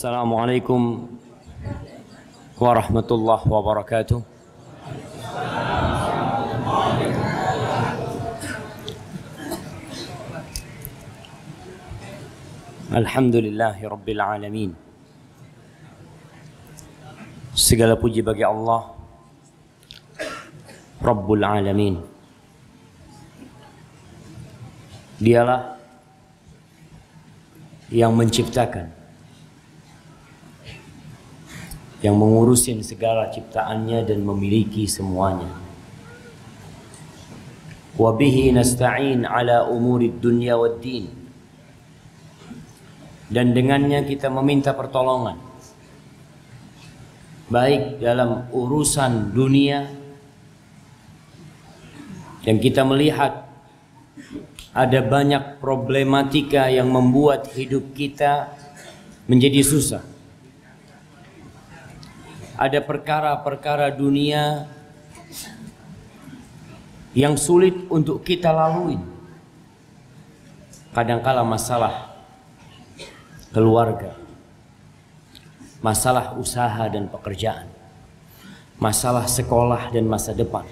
السلام عليكم ورحمة الله وبركاته الحمد لله رب العالمين segala puji bagi Allah Rabbul Alamin Dialah yang menciptakan yang mengurusin segala ciptaannya dan memiliki semuanya. Wabihi nasta'in ala umuri dunya wa din. Dan dengannya kita meminta pertolongan. Baik dalam urusan dunia dan kita melihat ada banyak problematika yang membuat hidup kita menjadi susah ada perkara-perkara dunia yang sulit untuk kita lalui. Kadangkala masalah keluarga, masalah usaha dan pekerjaan, masalah sekolah dan masa depan.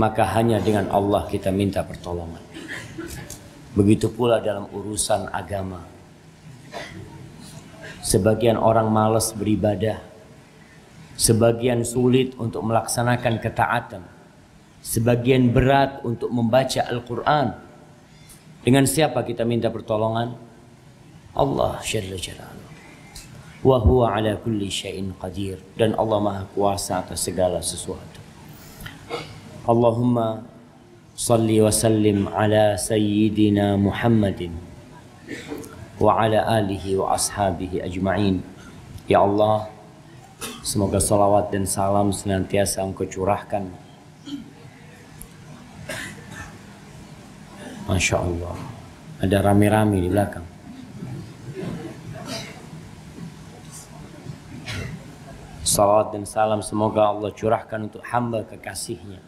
Maka hanya dengan Allah kita minta pertolongan. Begitu pula dalam urusan agama. Sebagian orang malas beribadah Sebagian sulit untuk melaksanakan ketaatan. Sebagian berat untuk membaca Al-Quran. Dengan siapa kita minta pertolongan? Allah Jalla Jalaluh. Wa huwa ala kulli syai'in qadir. Dan Allah maha kuasa atas segala sesuatu. Allahumma salli wa sallim ala sayyidina Muhammadin wa ala alihi wa ashabihi ajma'in. Ya Allah, Semoga salawat dan salam senantiasa engkau curahkan. Masya Allah. Ada rame-rame di belakang. Salawat dan salam semoga Allah curahkan untuk hamba kekasihnya.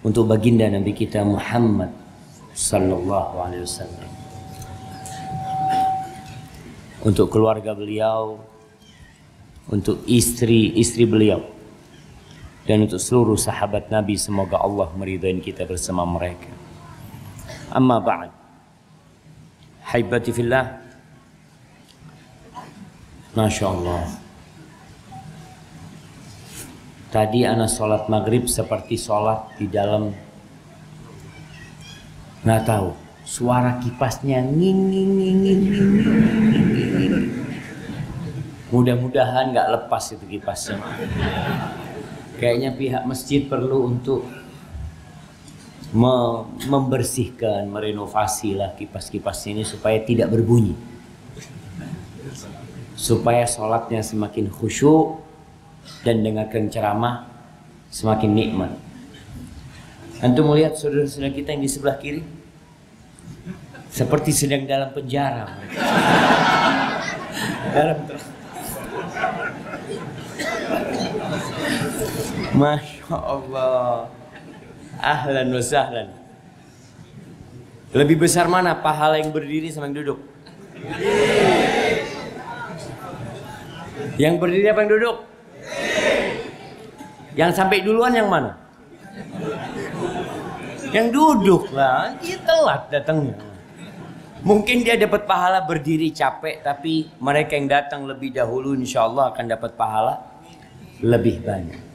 Untuk baginda Nabi kita Muhammad Sallallahu Alaihi Wasallam. Untuk keluarga beliau, untuk istri-istri beliau dan untuk seluruh sahabat Nabi semoga Allah meridhai kita bersama mereka. Amma ba'd. Haibati fillah. Masya Allah. Tadi anak sholat maghrib seperti sholat di dalam nggak tahu suara kipasnya nging nging nging nging nging mudah-mudahan nggak lepas itu kipasnya kayaknya pihak masjid perlu untuk me membersihkan merenovasi lah kipas-kipas ini supaya tidak berbunyi supaya sholatnya semakin khusyuk dan dengarkan ceramah semakin nikmat Antum melihat saudara-saudara kita yang di sebelah kiri seperti sedang dalam penjara dalam Masya Allah. Ahlan wa sahlan. Lebih besar mana pahala yang berdiri sama yang duduk? Yang berdiri apa yang duduk? Yang sampai duluan yang mana? Yang duduk lah, dia telat datangnya. Mungkin dia dapat pahala berdiri capek, tapi mereka yang datang lebih dahulu insya Allah akan dapat pahala lebih banyak.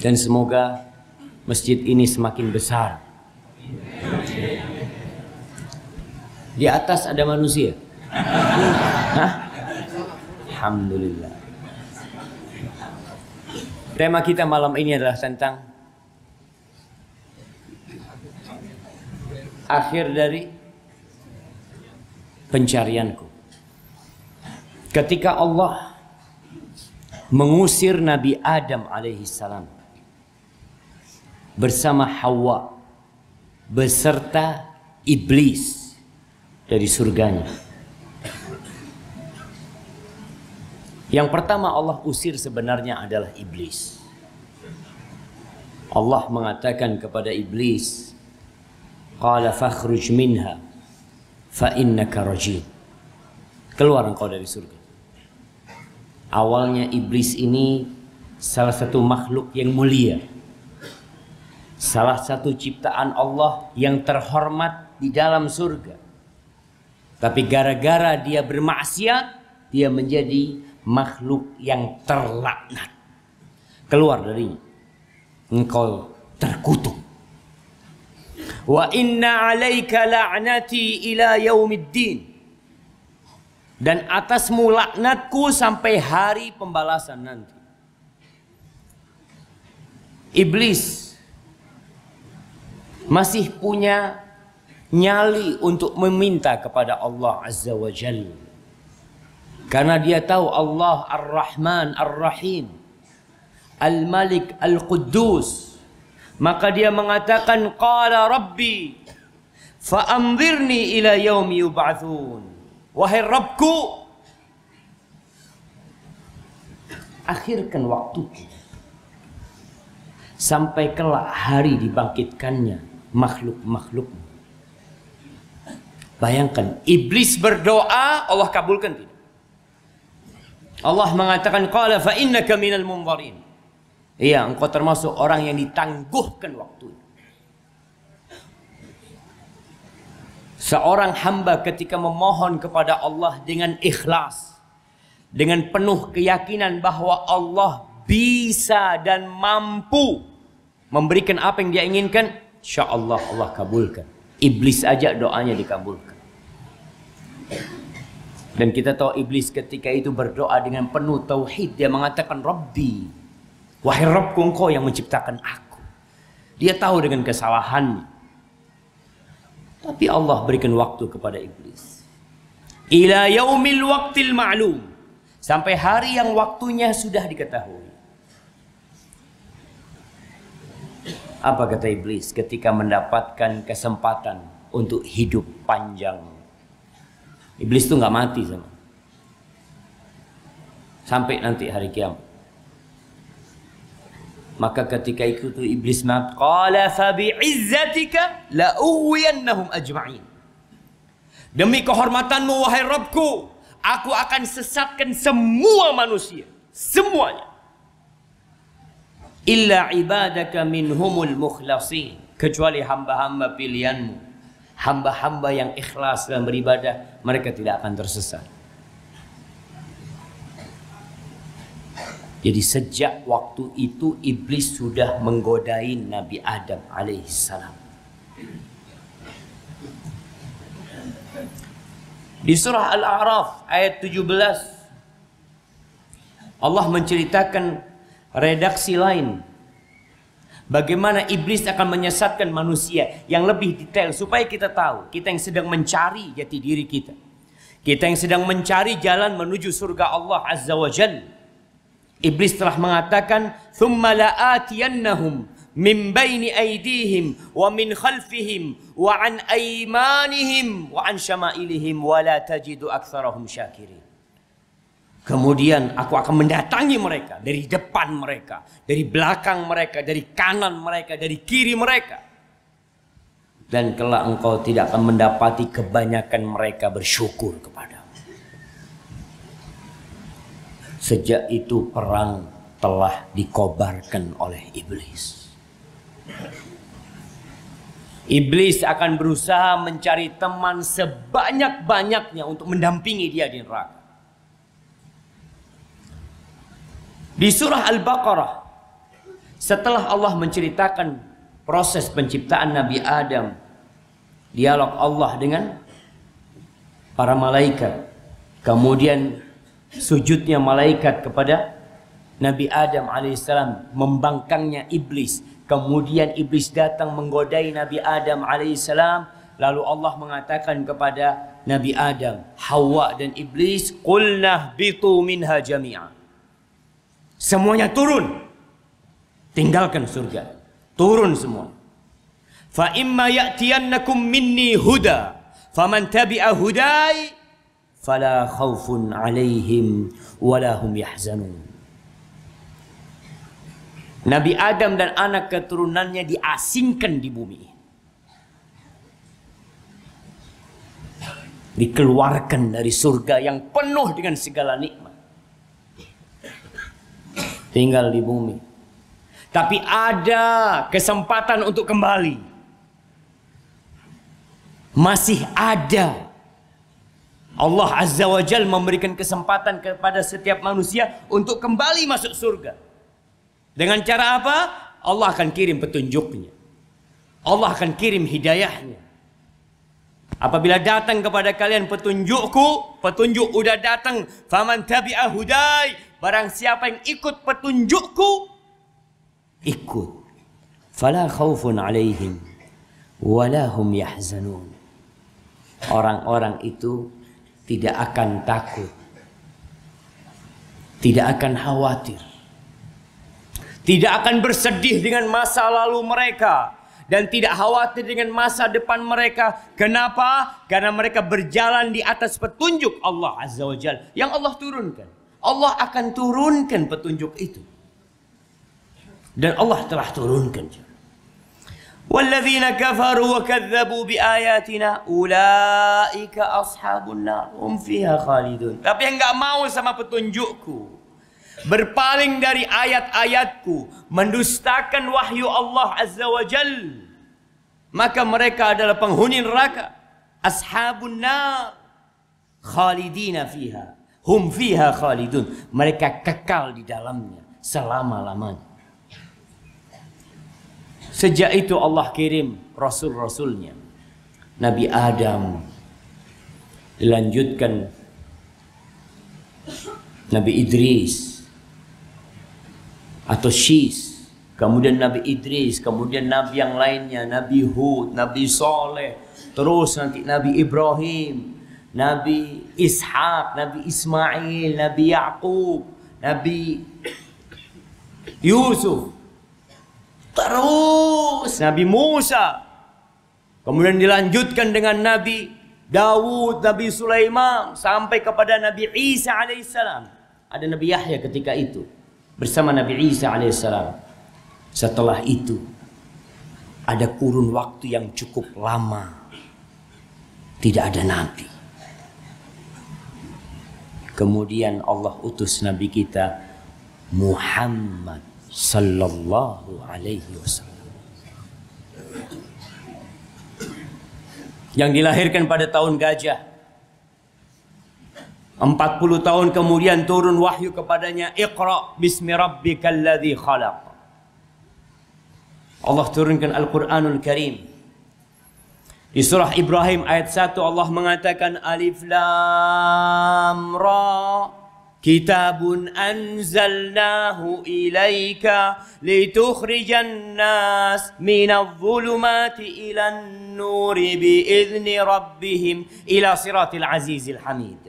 Dan semoga masjid ini semakin besar. Di atas ada manusia. Hah? Alhamdulillah. Tema kita malam ini adalah tentang akhir dari pencarianku. Ketika Allah mengusir Nabi Adam alaihissalam. salam bersama Hawa beserta iblis dari surganya. Yang pertama Allah usir sebenarnya adalah iblis. Allah mengatakan kepada iblis, "Qala fakhruj minha fa innaka rajim." Keluar engkau dari surga. Awalnya iblis ini salah satu makhluk yang mulia Salah satu ciptaan Allah yang terhormat di dalam surga. Tapi gara-gara dia bermaksiat, dia menjadi makhluk yang terlaknat. Keluar dari Engkau terkutuk. Wa inna alaika la'nati ila yaumiddin dan atasmu laknatku sampai hari pembalasan nanti. Iblis masih punya nyali untuk meminta kepada Allah Azza wa Jalla. Karena dia tahu Allah Ar-Rahman Ar-Rahim Al-Malik Al-Quddus maka dia mengatakan qala rabbi fa'anzirni ila yaumi yub'atsun wahai rabbku akhirkan waktuku sampai kelak hari dibangkitkannya makhluk makhluk Bayangkan, iblis berdoa, Allah kabulkan tidak. Allah mengatakan, Qala fa innaka minal mumbarin. Iya, engkau termasuk orang yang ditangguhkan waktunya. Seorang hamba ketika memohon kepada Allah dengan ikhlas, dengan penuh keyakinan bahwa Allah bisa dan mampu memberikan apa yang dia inginkan, insyaallah Allah Allah kabulkan. Iblis aja doanya dikabulkan. Dan kita tahu iblis ketika itu berdoa dengan penuh tauhid. Dia mengatakan, Rabbi, wahai Rabbku engkau yang menciptakan aku. Dia tahu dengan kesalahannya. Tapi Allah berikan waktu kepada iblis. Ila yaumil waktil ma'lum. Sampai hari yang waktunya sudah diketahui. Apa kata iblis ketika mendapatkan kesempatan untuk hidup panjang? Iblis itu nggak mati sama. Sampai nanti hari kiamat. Maka ketika itu tuh iblis mat. "Qala fa bi'izzatika la uwiyannahum ajma'in." Demi kehormatanmu wahai Rabbku, aku akan sesatkan semua manusia, semuanya illa ibadaka minhumul mukhlasin kecuali hamba-hamba pilihanmu hamba-hamba yang ikhlas dalam beribadah mereka tidak akan tersesat jadi sejak waktu itu iblis sudah menggodain Nabi Adam alaihissalam di surah Al-A'raf ayat 17 Allah menceritakan redaksi lain. Bagaimana iblis akan menyesatkan manusia yang lebih detail supaya kita tahu kita yang sedang mencari jati diri kita. Kita yang sedang mencari jalan menuju surga Allah Azza wa Jal. Iblis telah mengatakan, ثُمَّ لَآتِيَنَّهُمْ مِنْ بَيْنِ أَيْدِيهِمْ وَمِنْ خَلْفِهِمْ وَعَنْ أَيْمَانِهِمْ وَعَنْ شَمَائِلِهِمْ وَلَا تَجِدُ أَكْثَرَهُمْ شَاكِرِينَ Kemudian aku akan mendatangi mereka dari depan mereka, dari belakang mereka, dari kanan mereka, dari kiri mereka. Dan kelak engkau tidak akan mendapati kebanyakan mereka bersyukur kepadamu. Sejak itu perang telah dikobarkan oleh iblis. Iblis akan berusaha mencari teman sebanyak-banyaknya untuk mendampingi dia di neraka. Di surah Al-Baqarah setelah Allah menceritakan proses penciptaan Nabi Adam, dialog Allah dengan para malaikat, kemudian sujudnya malaikat kepada Nabi Adam alaihissalam, membangkangnya iblis, kemudian iblis datang menggodai Nabi Adam alaihissalam, lalu Allah mengatakan kepada Nabi Adam, Hawa dan iblis, "Qulnah bitu minha jami'a." Semuanya turun. Tinggalkan surga. Turun semua. Fa imma ya'tiyannakum minni huda. Faman tabi'a hudai fala khawfun alaihim wala yahzanun. Nabi Adam dan anak keturunannya diasingkan di bumi. Dikeluarkan dari surga yang penuh dengan segala nikmat tinggal di bumi. Tapi ada kesempatan untuk kembali. Masih ada. Allah Azza wa Jal memberikan kesempatan kepada setiap manusia untuk kembali masuk surga. Dengan cara apa? Allah akan kirim petunjuknya. Allah akan kirim hidayahnya. Apabila datang kepada kalian petunjukku, petunjuk udah datang, faman tabi'a hudai Barang siapa yang ikut petunjukku, ikut. Fala khaufun alaihim walahum yahzanun. Orang-orang itu tidak akan takut. Tidak akan khawatir. Tidak akan bersedih dengan masa lalu mereka dan tidak khawatir dengan masa depan mereka. Kenapa? Karena mereka berjalan di atas petunjuk Allah Azza wa Jalla yang Allah turunkan. Allah akan turunkan petunjuk itu. Dan Allah telah turunkan. Walladzina kafaru wa kadzabu biayatina ulaika ashabun nar hum fiha khalidun. Tapi yang enggak mau sama petunjukku, berpaling dari ayat-ayatku, mendustakan wahyu Allah Azza wa Jal, maka mereka adalah penghuni neraka, ashabun nar khalidina fiha hum fiha khalidun. Mereka kekal di dalamnya selama-lamanya. Sejak itu Allah kirim rasul-rasulnya. Nabi Adam dilanjutkan Nabi Idris atau Syis kemudian Nabi Idris kemudian Nabi yang lainnya Nabi Hud Nabi Soleh terus nanti Nabi Ibrahim Nabi Ishak, Nabi Ismail, Nabi Yakub, Nabi Yusuf. Terus Nabi Musa. Kemudian dilanjutkan dengan Nabi Dawud, Nabi Sulaiman sampai kepada Nabi Isa alaihissalam. Ada Nabi Yahya ketika itu bersama Nabi Isa alaihissalam. Setelah itu ada kurun waktu yang cukup lama. Tidak ada nabi. kemudian Allah utus nabi kita Muhammad sallallahu alaihi wasallam yang dilahirkan pada tahun gajah 40 tahun kemudian turun wahyu kepadanya Iqra bismi rabbikal ladzi khalaq Allah turunkan Al-Qur'anul Karim Di surah Ibrahim ayat 1 Allah mengatakan Alif Lam Ra Kitabun anzalnahu ilaika litukhrijan nas minadh dhulumati ilan nuri biizni rabbihim ila siratil azizil hamid.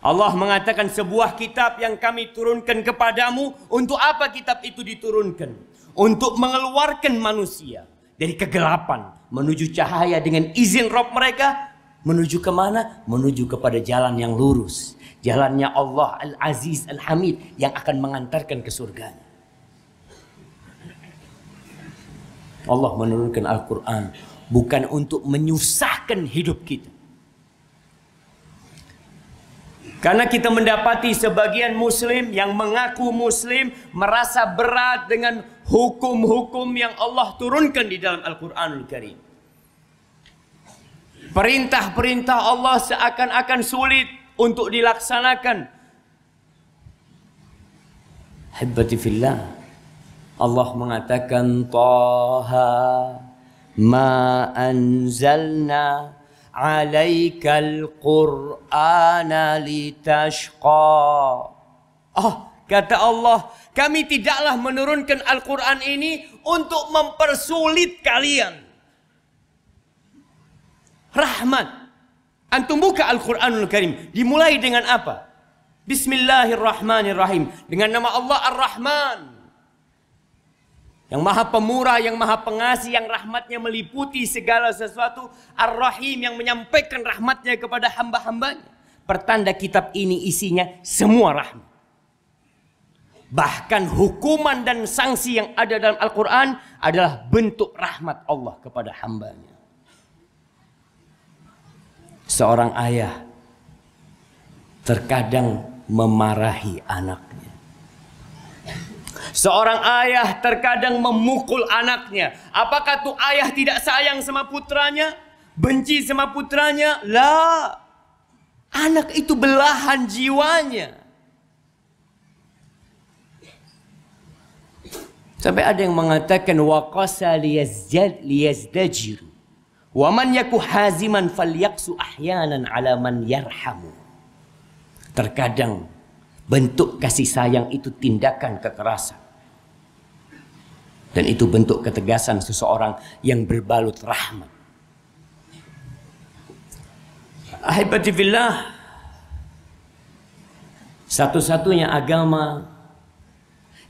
Allah mengatakan sebuah kitab yang kami turunkan kepadamu untuk apa kitab itu diturunkan? Untuk mengeluarkan manusia dari kegelapan menuju cahaya dengan izin Rob mereka menuju kemana? Menuju kepada jalan yang lurus. Jalannya Allah Al-Aziz Al-Hamid yang akan mengantarkan ke surga. Allah menurunkan Al-Quran bukan untuk menyusahkan hidup kita. Karena kita mendapati sebagian muslim yang mengaku muslim merasa berat dengan hukum-hukum yang Allah turunkan di dalam Al-Quranul Karim. Perintah-perintah Allah seakan-akan sulit untuk dilaksanakan. Hibbati fillah. Allah mengatakan Taha ma anzalna alaikal qur'ana litashqa. Ah, Kata Allah, kami tidaklah menurunkan Al-Quran ini untuk mempersulit kalian. Rahmat. Antum buka Al-Quranul Karim. Dimulai dengan apa? Bismillahirrahmanirrahim. Dengan nama Allah Ar-Rahman. Yang maha pemurah, yang maha pengasih, yang rahmatnya meliputi segala sesuatu. Ar-Rahim yang menyampaikan rahmatnya kepada hamba-hambanya. Pertanda kitab ini isinya semua rahmat. Bahkan hukuman dan sanksi yang ada dalam Al-Quran adalah bentuk rahmat Allah kepada hambanya. Seorang ayah terkadang memarahi anaknya. Seorang ayah terkadang memukul anaknya. Apakah tuh ayah tidak sayang sama putranya? Benci sama putranya? Lah, anak itu belahan jiwanya. Sampai ada yang mengatakan waqasa liyazdad liyazdajir. Wa man yaku haziman falyaksu ahyanan ala man yarhamu. Terkadang bentuk kasih sayang itu tindakan kekerasan. Dan itu bentuk ketegasan seseorang yang berbalut rahmat. Ahibatifillah. Satu-satunya agama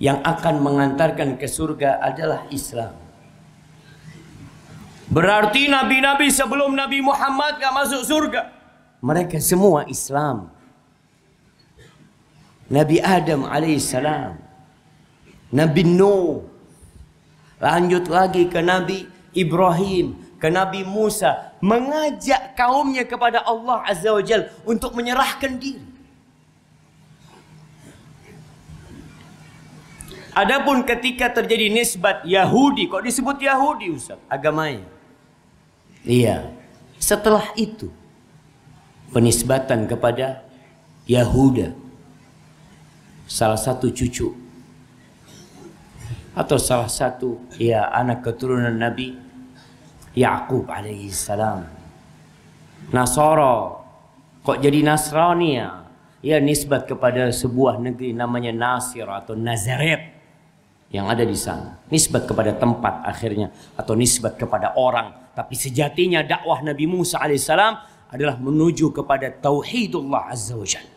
yang akan mengantarkan ke surga adalah Islam. Berarti nabi-nabi sebelum Nabi Muhammad gak masuk surga. Mereka semua Islam. Nabi Adam alaihissalam. Nabi Nuh. Lanjut lagi ke Nabi Ibrahim. Ke Nabi Musa. Mengajak kaumnya kepada Allah Azza wa Jal. Untuk menyerahkan diri. Adapun ketika terjadi nisbat Yahudi, kok disebut Yahudi Ustaz? Agamanya. Iya. Setelah itu penisbatan kepada Yahuda salah satu cucu atau salah satu ya anak keturunan Nabi Yakub alaihi salam. Nasoro kok jadi Nasrani ya? Ya nisbat kepada sebuah negeri namanya Nasir atau Nazaret yang ada di sana. Nisbat kepada tempat akhirnya atau nisbat kepada orang. Tapi sejatinya dakwah Nabi Musa alaihissalam adalah menuju kepada tauhidullah azza wa jalla.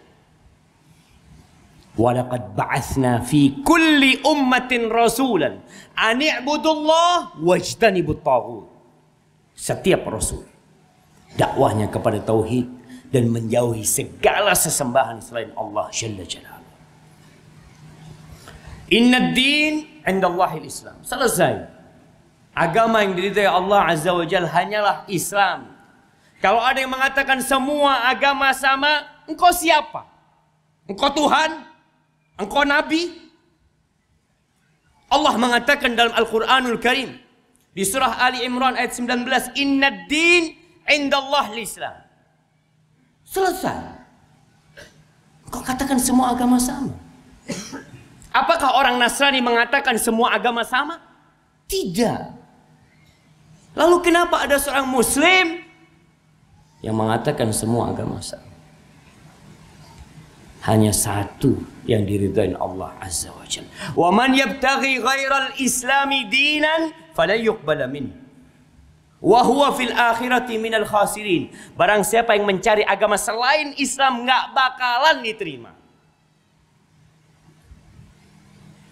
Walaqad ba'athna fi kulli ummatin rasulan an i'budullah wajtanibut Setiap rasul dakwahnya kepada tauhid dan menjauhi segala sesembahan selain Allah Jalla Jalla. Inna din indallahil Islam. Selesai. Agama yang diridai Allah Azza wa Jal hanyalah Islam. Kalau ada yang mengatakan semua agama sama, engkau siapa? Engkau Tuhan? Engkau Nabi? Allah mengatakan dalam Al-Quranul Karim. Di surah Ali Imran ayat 19. Inna din indallah Islam. Selesai. Engkau katakan semua agama sama. Apakah orang Nasrani mengatakan semua agama sama? Tidak. Lalu kenapa ada seorang muslim yang mengatakan semua agama sama? Hanya satu yang diridhai Allah Azza wa Jalla. Wa man yabtaghi ghairal islami dinan falan min. Wa huwa fil akhirati minal khasirin. Barang siapa yang mencari agama selain Islam enggak bakalan diterima.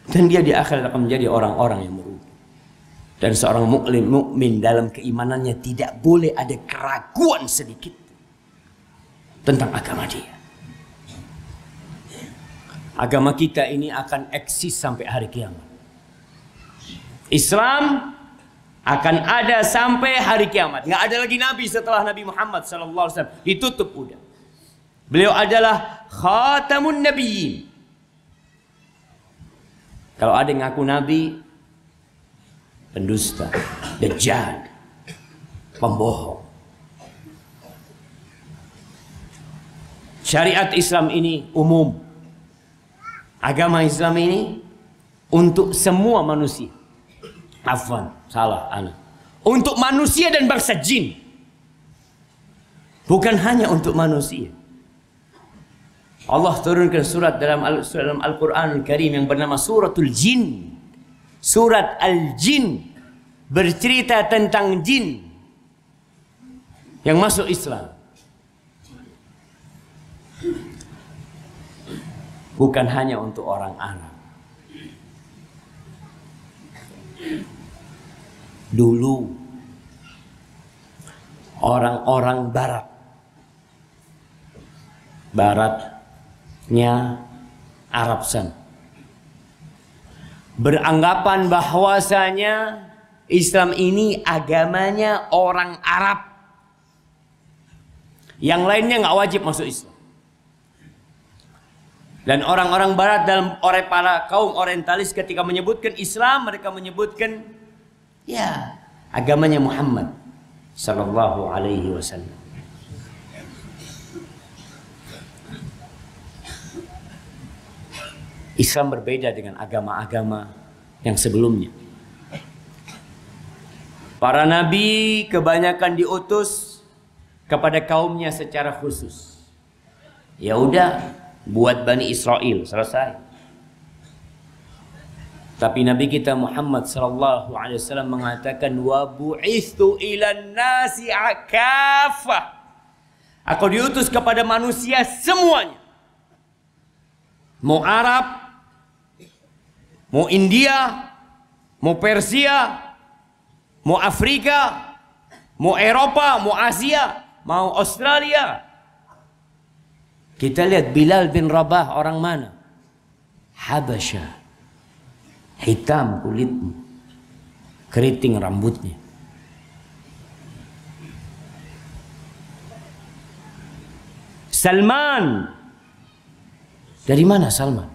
dan dia di akhirat akan menjadi orang-orang yang merugi. Dan seorang mukmin mukmin dalam keimanannya tidak boleh ada keraguan sedikit tentang agama dia. Agama kita ini akan eksis sampai hari kiamat. Islam akan ada sampai hari kiamat. Nggak ada lagi nabi setelah Nabi Muhammad SAW ditutup udah. Beliau adalah khatamun nabiyyin kalau ada yang ngaku nabi, pendusta, dejad, pembohong. Syariat Islam ini umum. Agama Islam ini untuk semua manusia. Afwan, salah anak. Untuk manusia dan bangsa jin. Bukan hanya untuk manusia. Allah turunkan surat dalam dalam Al-Qur'anul Karim yang bernama Suratul Jin. Surat Al-Jin bercerita tentang jin yang masuk Islam. Bukan hanya untuk orang Arab. Dulu orang-orang barat Barat nya Arab sana. Beranggapan bahwasanya Islam ini agamanya orang Arab. Yang lainnya nggak wajib masuk Islam. Dan orang-orang barat dalam oleh para kaum orientalis ketika menyebutkan Islam mereka menyebutkan ya agamanya Muhammad sallallahu alaihi wasallam. Islam berbeda dengan agama-agama yang sebelumnya. Para nabi kebanyakan diutus kepada kaumnya secara khusus. Ya udah, buat Bani Israel selesai. Tapi Nabi kita Muhammad sallallahu alaihi wasallam mengatakan wa bu'istu ilan nasi akafa. Aku diutus kepada manusia semuanya. Mau Arab, mau India, mau Persia, mau Afrika, mau Eropa, mau Asia, mau Australia. Kita lihat Bilal bin Rabah orang mana? Habasya. Hitam kulitnya. Keriting rambutnya. Salman. Dari mana Salman?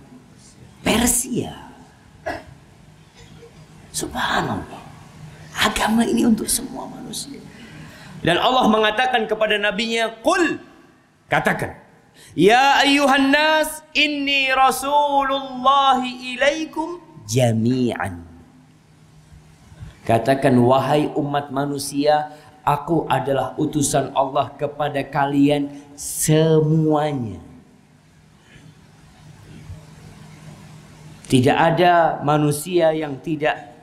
Persia. Subhanallah. Agama ini untuk semua manusia. Dan Allah mengatakan kepada nabinya, "Qul" katakan, "Ya ayyuhan nas, inni rasulullah ilaikum jami'an." Katakan wahai umat manusia, aku adalah utusan Allah kepada kalian semuanya. Tidak ada manusia yang tidak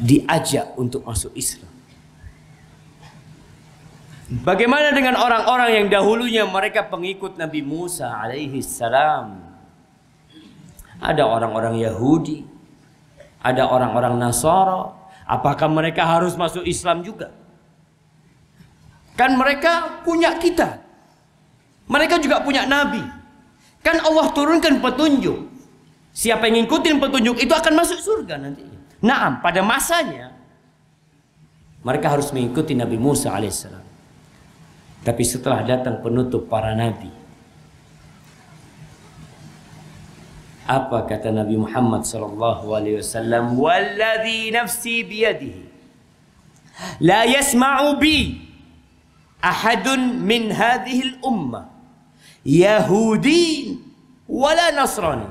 diajak untuk masuk Islam. Bagaimana dengan orang-orang yang dahulunya mereka pengikut Nabi Musa alaihi salam? Ada orang-orang Yahudi, ada orang-orang Nasara. Apakah mereka harus masuk Islam juga? Kan mereka punya kita. Mereka juga punya nabi. Kan Allah turunkan petunjuk. Siapa yang ngikutin petunjuk itu akan masuk surga nanti. Naam, pada masanya mereka harus mengikuti Nabi Musa alaihissalam. Tapi setelah datang penutup para nabi, apa kata Nabi Muhammad sallallahu alaihi wasallam? "Walladzi nafsi biyadihi la yasma'u bi ahadun min hadhihi al-ummah Yahudi wala Nasrani."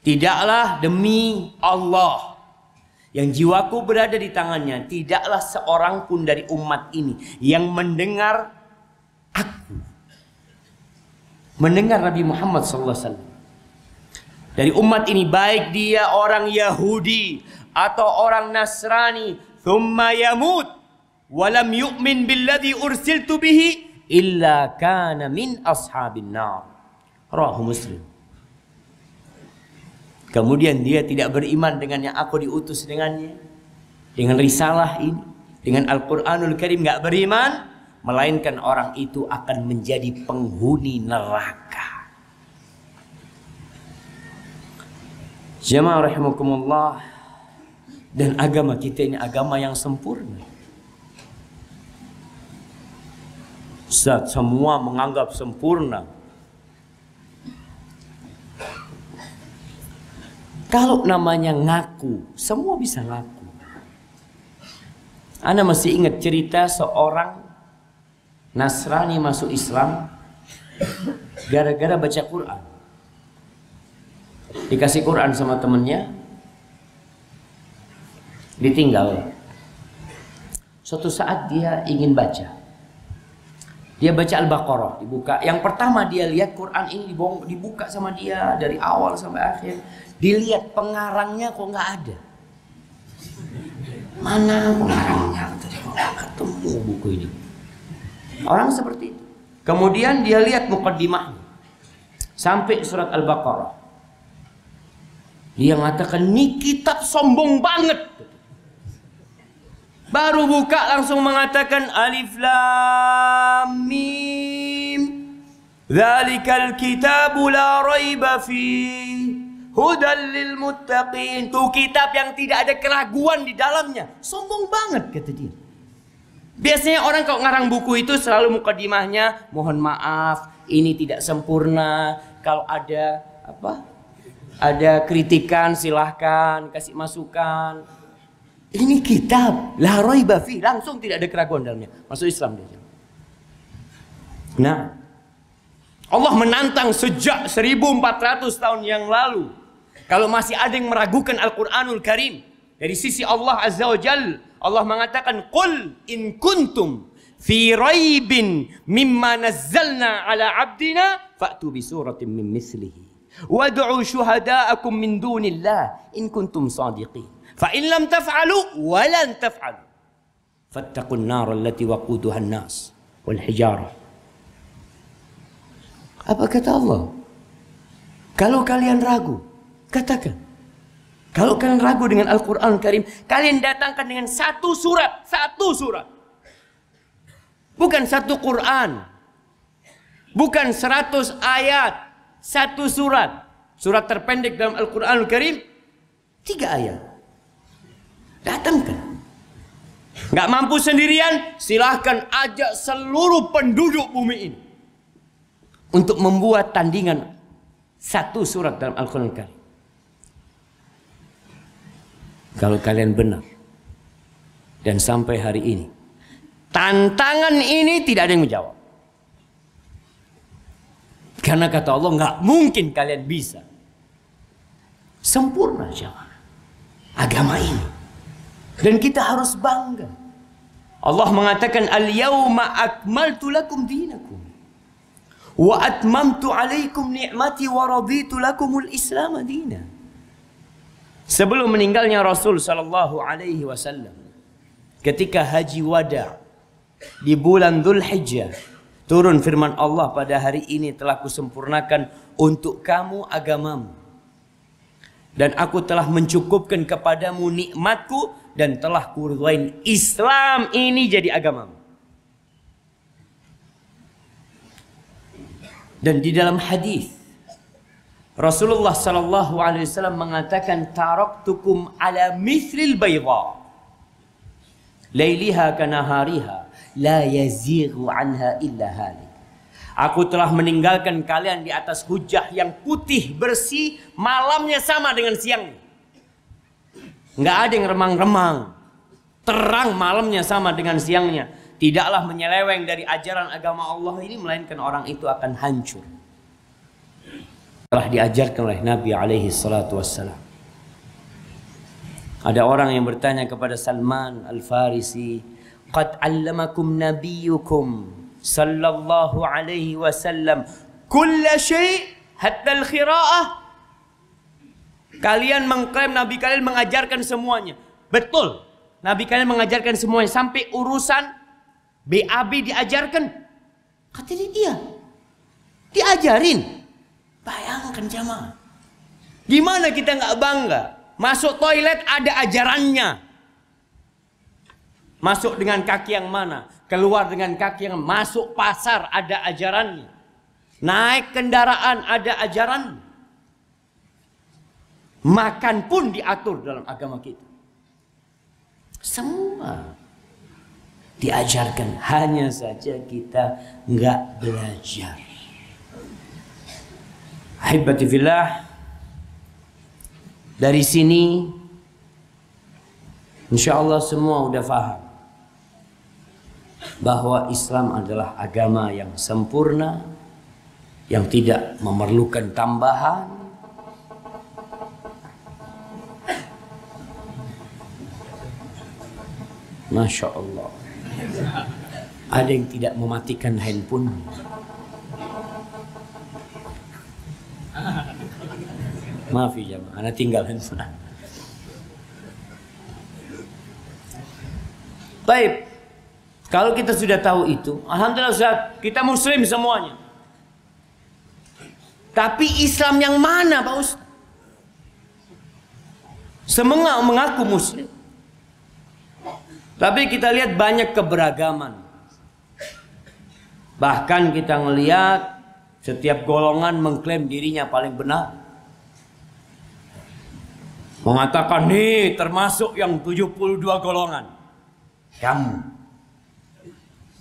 Tidaklah demi Allah yang jiwaku berada di tangannya, tidaklah seorang pun dari umat ini yang mendengar aku. Mendengar Nabi Muhammad SAW. Dari umat ini, baik dia orang Yahudi atau orang Nasrani, thumma yamut, walam yu'min billadhi ursiltu bihi, illa kana min ashabin nar. Rahu Muslim. Kemudian dia tidak beriman dengan yang aku diutus dengannya. Dengan risalah ini. Dengan Al-Quranul Karim nggak beriman. Melainkan orang itu akan menjadi penghuni neraka. Jemaah rahimakumullah. Dan agama kita ini agama yang sempurna. Ustaz, semua menganggap sempurna Kalau namanya ngaku, semua bisa ngaku. Anda masih ingat cerita seorang Nasrani masuk Islam gara-gara baca Quran. Dikasih Quran sama temennya, ditinggal. Suatu saat dia ingin baca. Dia baca Al-Baqarah, dibuka. Yang pertama dia lihat Quran ini dibuka sama dia dari awal sampai akhir. Dilihat pengarangnya kok nggak ada. Mana pengarangnya? Tadi ketemu buku ini. Orang seperti itu. Kemudian dia lihat mukaddimahnya. Sampai surat Al-Baqarah. Dia mengatakan, ini kitab sombong banget. Baru buka langsung mengatakan alif lam mim. Zalikal kitabu la raiba fi hudal lil muttaqin. Itu kitab yang tidak ada keraguan di dalamnya. Sombong banget kata dia. Biasanya orang kalau ngarang buku itu selalu mukadimahnya mohon maaf ini tidak sempurna. Kalau ada apa? Ada kritikan silahkan kasih masukan ini kitab. La raiba fi. Langsung tidak ada keraguan dalamnya. Masuk Islam dia. Nah. Allah menantang sejak 1400 tahun yang lalu. Kalau masih ada yang meragukan Al-Quranul Karim. Dari sisi Allah Azza wa Jal. Allah mengatakan. Qul in kuntum fi raibin mimma nazzalna ala abdina. Fa'tu bi suratin min mislihi. Wad'u syuhada'akum min dunillah. In kuntum sadiqin. Fa in lam taf'alu wa lan taf'alu. Fattaqun nar allati waquduha nas wal hijarah. Apa kata Allah? Kalau kalian ragu, katakan. Kalau kalian ragu dengan Al-Quran Karim, kalian datangkan dengan satu surat, satu surat. Bukan satu Quran. Bukan seratus ayat. Satu surat. Surat terpendek dalam Al-Quran Karim, tiga ayat. Datangkan. Nggak mampu sendirian, silahkan ajak seluruh penduduk bumi ini. Untuk membuat tandingan satu surat dalam Al-Quran kali. Kalau kalian benar. Dan sampai hari ini. Tantangan ini tidak ada yang menjawab. Karena kata Allah nggak mungkin kalian bisa. Sempurna jawab Agama ini. Dan kita harus bangga. Allah mengatakan al-yauma akmaltu lakum dinakum wa atmamtu alaikum ni'mati wa raditu Al Islam dina. Sebelum meninggalnya Rasul sallallahu alaihi wasallam ketika haji wada di bulan Dzulhijjah turun firman Allah pada hari ini telah kusempurnakan untuk kamu agamamu dan aku telah mencukupkan kepadamu nikmatku dan telah kuruduain Islam ini jadi agamamu. Dan di dalam hadis Rasulullah Shallallahu Alaihi Wasallam mengatakan tarok tukum ala mithril baywa lailiha kanahariha la yaziru anha illa halik Aku telah meninggalkan kalian di atas hujah yang putih bersih malamnya sama dengan siangnya nggak ada yang remang-remang terang malamnya sama dengan siangnya tidaklah menyeleweng dari ajaran agama Allah ini melainkan orang itu akan hancur telah diajarkan oleh Nabi alaihi salatu wassalam ada orang yang bertanya kepada Salman Al-Farisi qad allamakum nabiyukum sallallahu alaihi wasallam kulla syai' hatta al-qira'ah Kalian mengklaim Nabi kalian mengajarkan semuanya. Betul. Nabi kalian mengajarkan semuanya. Sampai urusan BAB diajarkan. Katanya dia. Diajarin. Bayangkan jamaah. Gimana kita nggak bangga? Masuk toilet ada ajarannya. Masuk dengan kaki yang mana? Keluar dengan kaki yang masuk pasar ada ajarannya. Naik kendaraan ada ajarannya. Makan pun diatur dalam agama kita. Semua diajarkan. Hanya saja kita nggak belajar. Ahibati Dari sini insya Allah semua udah paham bahwa Islam adalah agama yang sempurna yang tidak memerlukan tambahan Masya Allah. Ada yang tidak mematikan handphone. Maaf ya jamaah, anak tinggal handphone. Baik, kalau kita sudah tahu itu, Alhamdulillah Ustaz, kita muslim semuanya. Tapi Islam yang mana Pak Ustaz? Semengak mengaku muslim. Tapi kita lihat banyak keberagaman. Bahkan kita melihat setiap golongan mengklaim dirinya paling benar. Mengatakan nih termasuk yang 72 golongan. Kamu.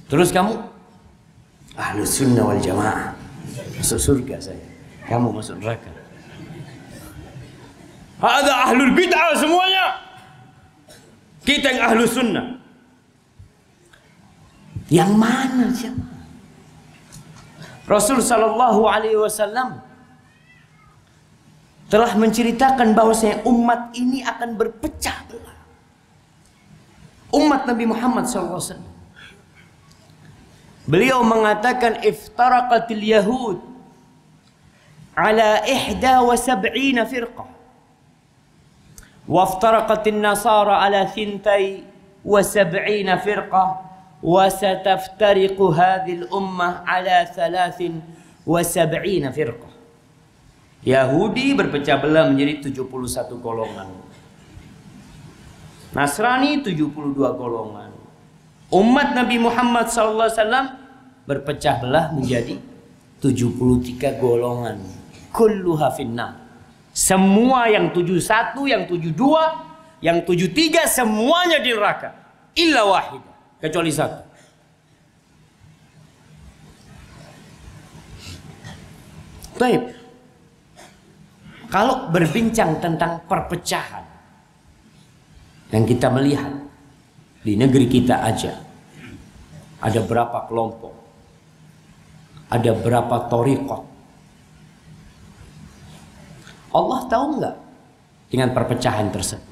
Terus kamu? Ahlu sunnah wal jamaah. Masuk surga saya. Kamu masuk neraka. Ada ahlul bid'ah semuanya. Kita yang ahlu sunnah. Yang mana siapa? Rasul saw Alaihi Wasallam telah menceritakan bahwasanya umat ini akan berpecah belah. Umat Nabi Muhammad SAW. Beliau mengatakan iftaraqatil yahud ala ihda wa sab'ina firqah. وافترقت النصارى على ثنتي وسبعين فرقة وستفترق هذه الأمة على وسبعين فرقة Yahudi berpecah belah menjadi 71 golongan. Nasrani 72 golongan. Umat Nabi Muhammad SAW berpecah belah menjadi 73 golongan. Kulluha finnah. Semua yang tujuh satu, yang tujuh dua, yang tujuh tiga, semuanya di neraka. Illa wahid. kecuali satu. Baik. Kalau berbincang tentang perpecahan yang kita melihat di negeri kita aja ada berapa kelompok, ada berapa torikot, Allah tahu nggak dengan perpecahan tersebut?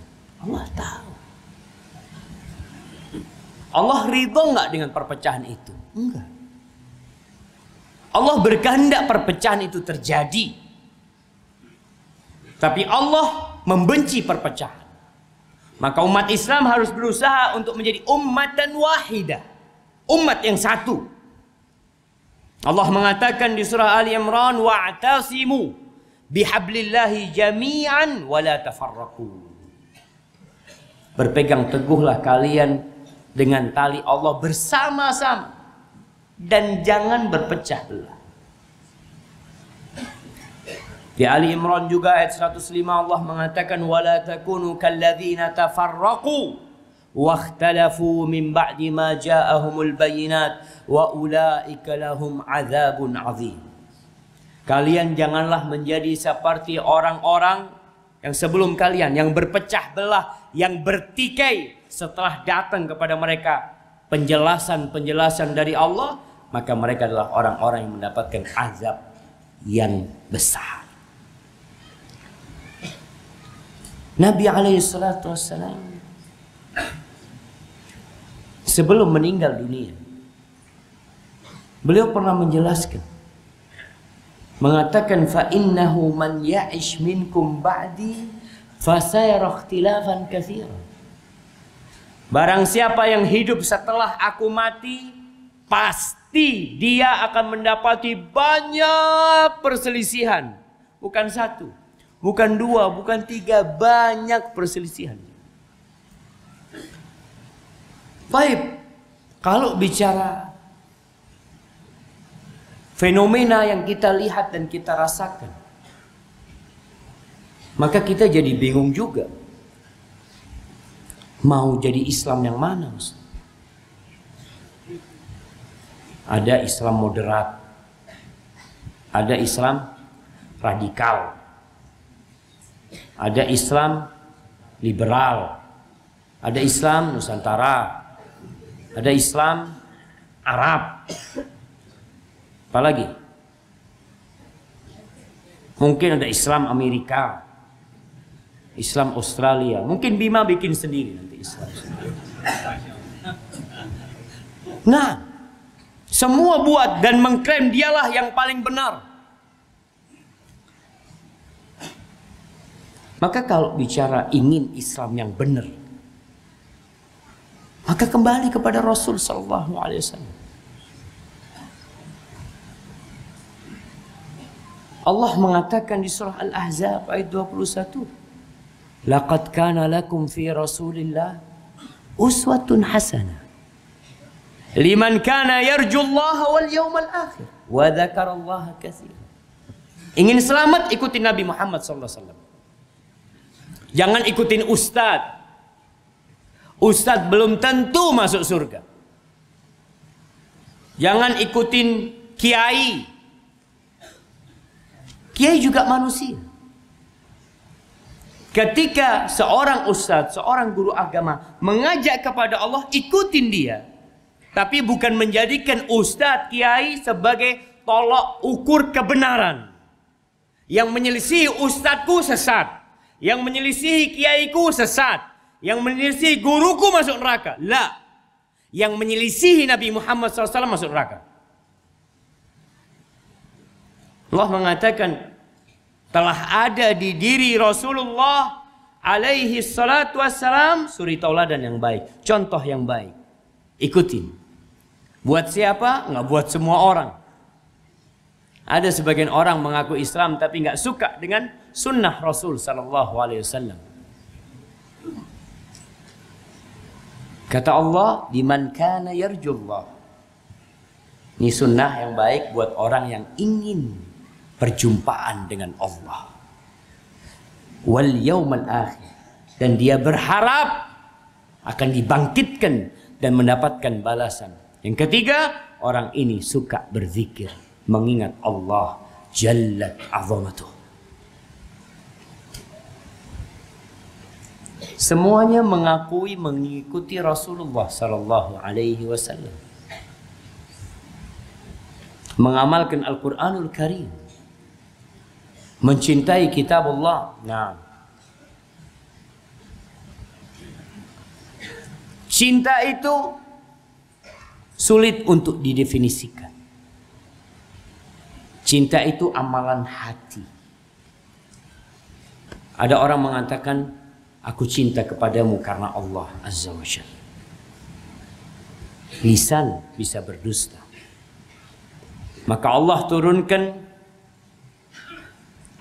Allah tahu. Allah ridho nggak dengan perpecahan itu? Enggak. Allah berkehendak perpecahan itu terjadi. Tapi Allah membenci perpecahan. Maka umat Islam harus berusaha untuk menjadi umat dan wahidah. Umat yang satu. Allah mengatakan di surah Ali Imran Wa'atasimu bihablillahi jami'an wala tafarraqu. Berpegang teguhlah kalian dengan tali Allah bersama-sama dan jangan berpecah belah. Di Ali Imran juga ayat 105 Allah mengatakan wala takunu kalladzina tafarraqu واختلفوا من بعد ما جاءهم البينات وأولئك لهم عذاب عظيم Kalian janganlah menjadi seperti orang-orang yang sebelum kalian yang berpecah belah, yang bertikai setelah datang kepada mereka penjelasan-penjelasan dari Allah, maka mereka adalah orang-orang yang mendapatkan azab yang besar. Nabi alaihi salatu wassalam sebelum meninggal dunia beliau pernah menjelaskan mengatakan fa innahu man ya'ish minkum ba'di sayara ikhtilafan katsir Barang siapa yang hidup setelah aku mati pasti dia akan mendapati banyak perselisihan bukan satu bukan dua bukan tiga banyak perselisihan Baik kalau bicara fenomena yang kita lihat dan kita rasakan. Maka kita jadi bingung juga. Mau jadi Islam yang mana? Ustaz? Ada Islam moderat. Ada Islam radikal. Ada Islam liberal. Ada Islam Nusantara. Ada Islam Arab. Apalagi? Mungkin ada Islam Amerika, Islam Australia. Mungkin Bima bikin sendiri nanti Islam. Nah, semua buat dan mengklaim dialah yang paling benar. Maka kalau bicara ingin Islam yang benar, maka kembali kepada Rasul Sallallahu Alaihi Wasallam. Allah mengatakan di surah Al-Ahzab ayat 21. Laqad kana lakum fi Rasulillah uswatun hasanah liman kana yarjullaha wal yawmal akhir wa dzakarallaha katsiran. Ingin selamat ikuti Nabi Muhammad sallallahu alaihi wasallam. Jangan ikutin ustaz. Ustaz belum tentu masuk surga. Jangan ikutin kiai Kiai juga manusia. Ketika seorang ustadz, seorang guru agama mengajak kepada Allah, ikutin dia. Tapi bukan menjadikan ustadz, kiai sebagai tolok ukur kebenaran. Yang menyelisihi ustadzku sesat. Yang menyelisihi kiaiku sesat. Yang menyelisihi guruku masuk neraka. La. Yang menyelisihi Nabi Muhammad SAW masuk neraka. Allah mengatakan telah ada di diri Rasulullah alaihi salatu wassalam suri tauladan yang baik, contoh yang baik. Ikutin. Buat siapa? Nggak buat semua orang. Ada sebagian orang mengaku Islam tapi nggak suka dengan sunnah Rasul Sallallahu Alaihi Wasallam. Kata Allah, "Diman kana yarjullah." Ini sunnah yang baik buat orang yang ingin perjumpaan dengan Allah. Wal yaumal akhir dan dia berharap akan dibangkitkan dan mendapatkan balasan. Yang ketiga, orang ini suka berzikir, mengingat Allah jallat azamatuh. Semuanya mengakui mengikuti Rasulullah sallallahu alaihi wasallam. Mengamalkan Al-Qur'anul Karim mencintai kitab Allah. Nah. Cinta itu sulit untuk didefinisikan. Cinta itu amalan hati. Ada orang mengatakan, aku cinta kepadamu karena Allah Azza wa Jalla. Lisan bisa berdusta. Maka Allah turunkan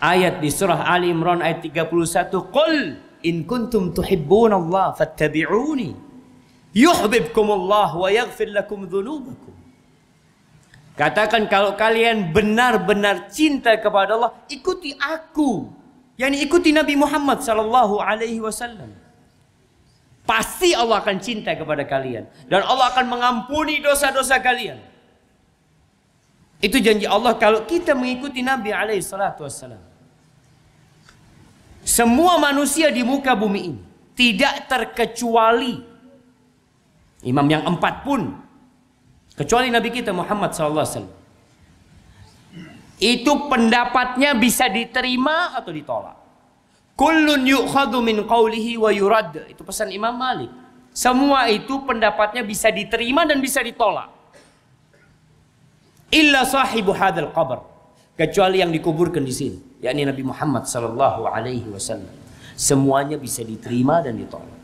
ayat di surah Ali Imran ayat 31 qul in kuntum tuhibbunallaha fattabi'uni Allah, wa yaghfir lakum dhunubakum Katakan kalau kalian benar-benar cinta kepada Allah, ikuti aku. yakni ikuti Nabi Muhammad sallallahu alaihi wasallam. Pasti Allah akan cinta kepada kalian dan Allah akan mengampuni dosa-dosa kalian. Itu janji Allah kalau kita mengikuti Nabi alaihi salatu wasallam. Semua manusia di muka bumi ini tidak terkecuali imam yang empat pun kecuali Nabi kita Muhammad SAW. Itu pendapatnya bisa diterima atau ditolak. Kullun yukhadu min qawlihi wa yurad. Itu pesan Imam Malik. Semua itu pendapatnya bisa diterima dan bisa ditolak. Illa sahibu hadal qabr. Kecuali yang dikuburkan di sini yakni Nabi Muhammad sallallahu alaihi wasallam. Semuanya bisa diterima dan ditolak.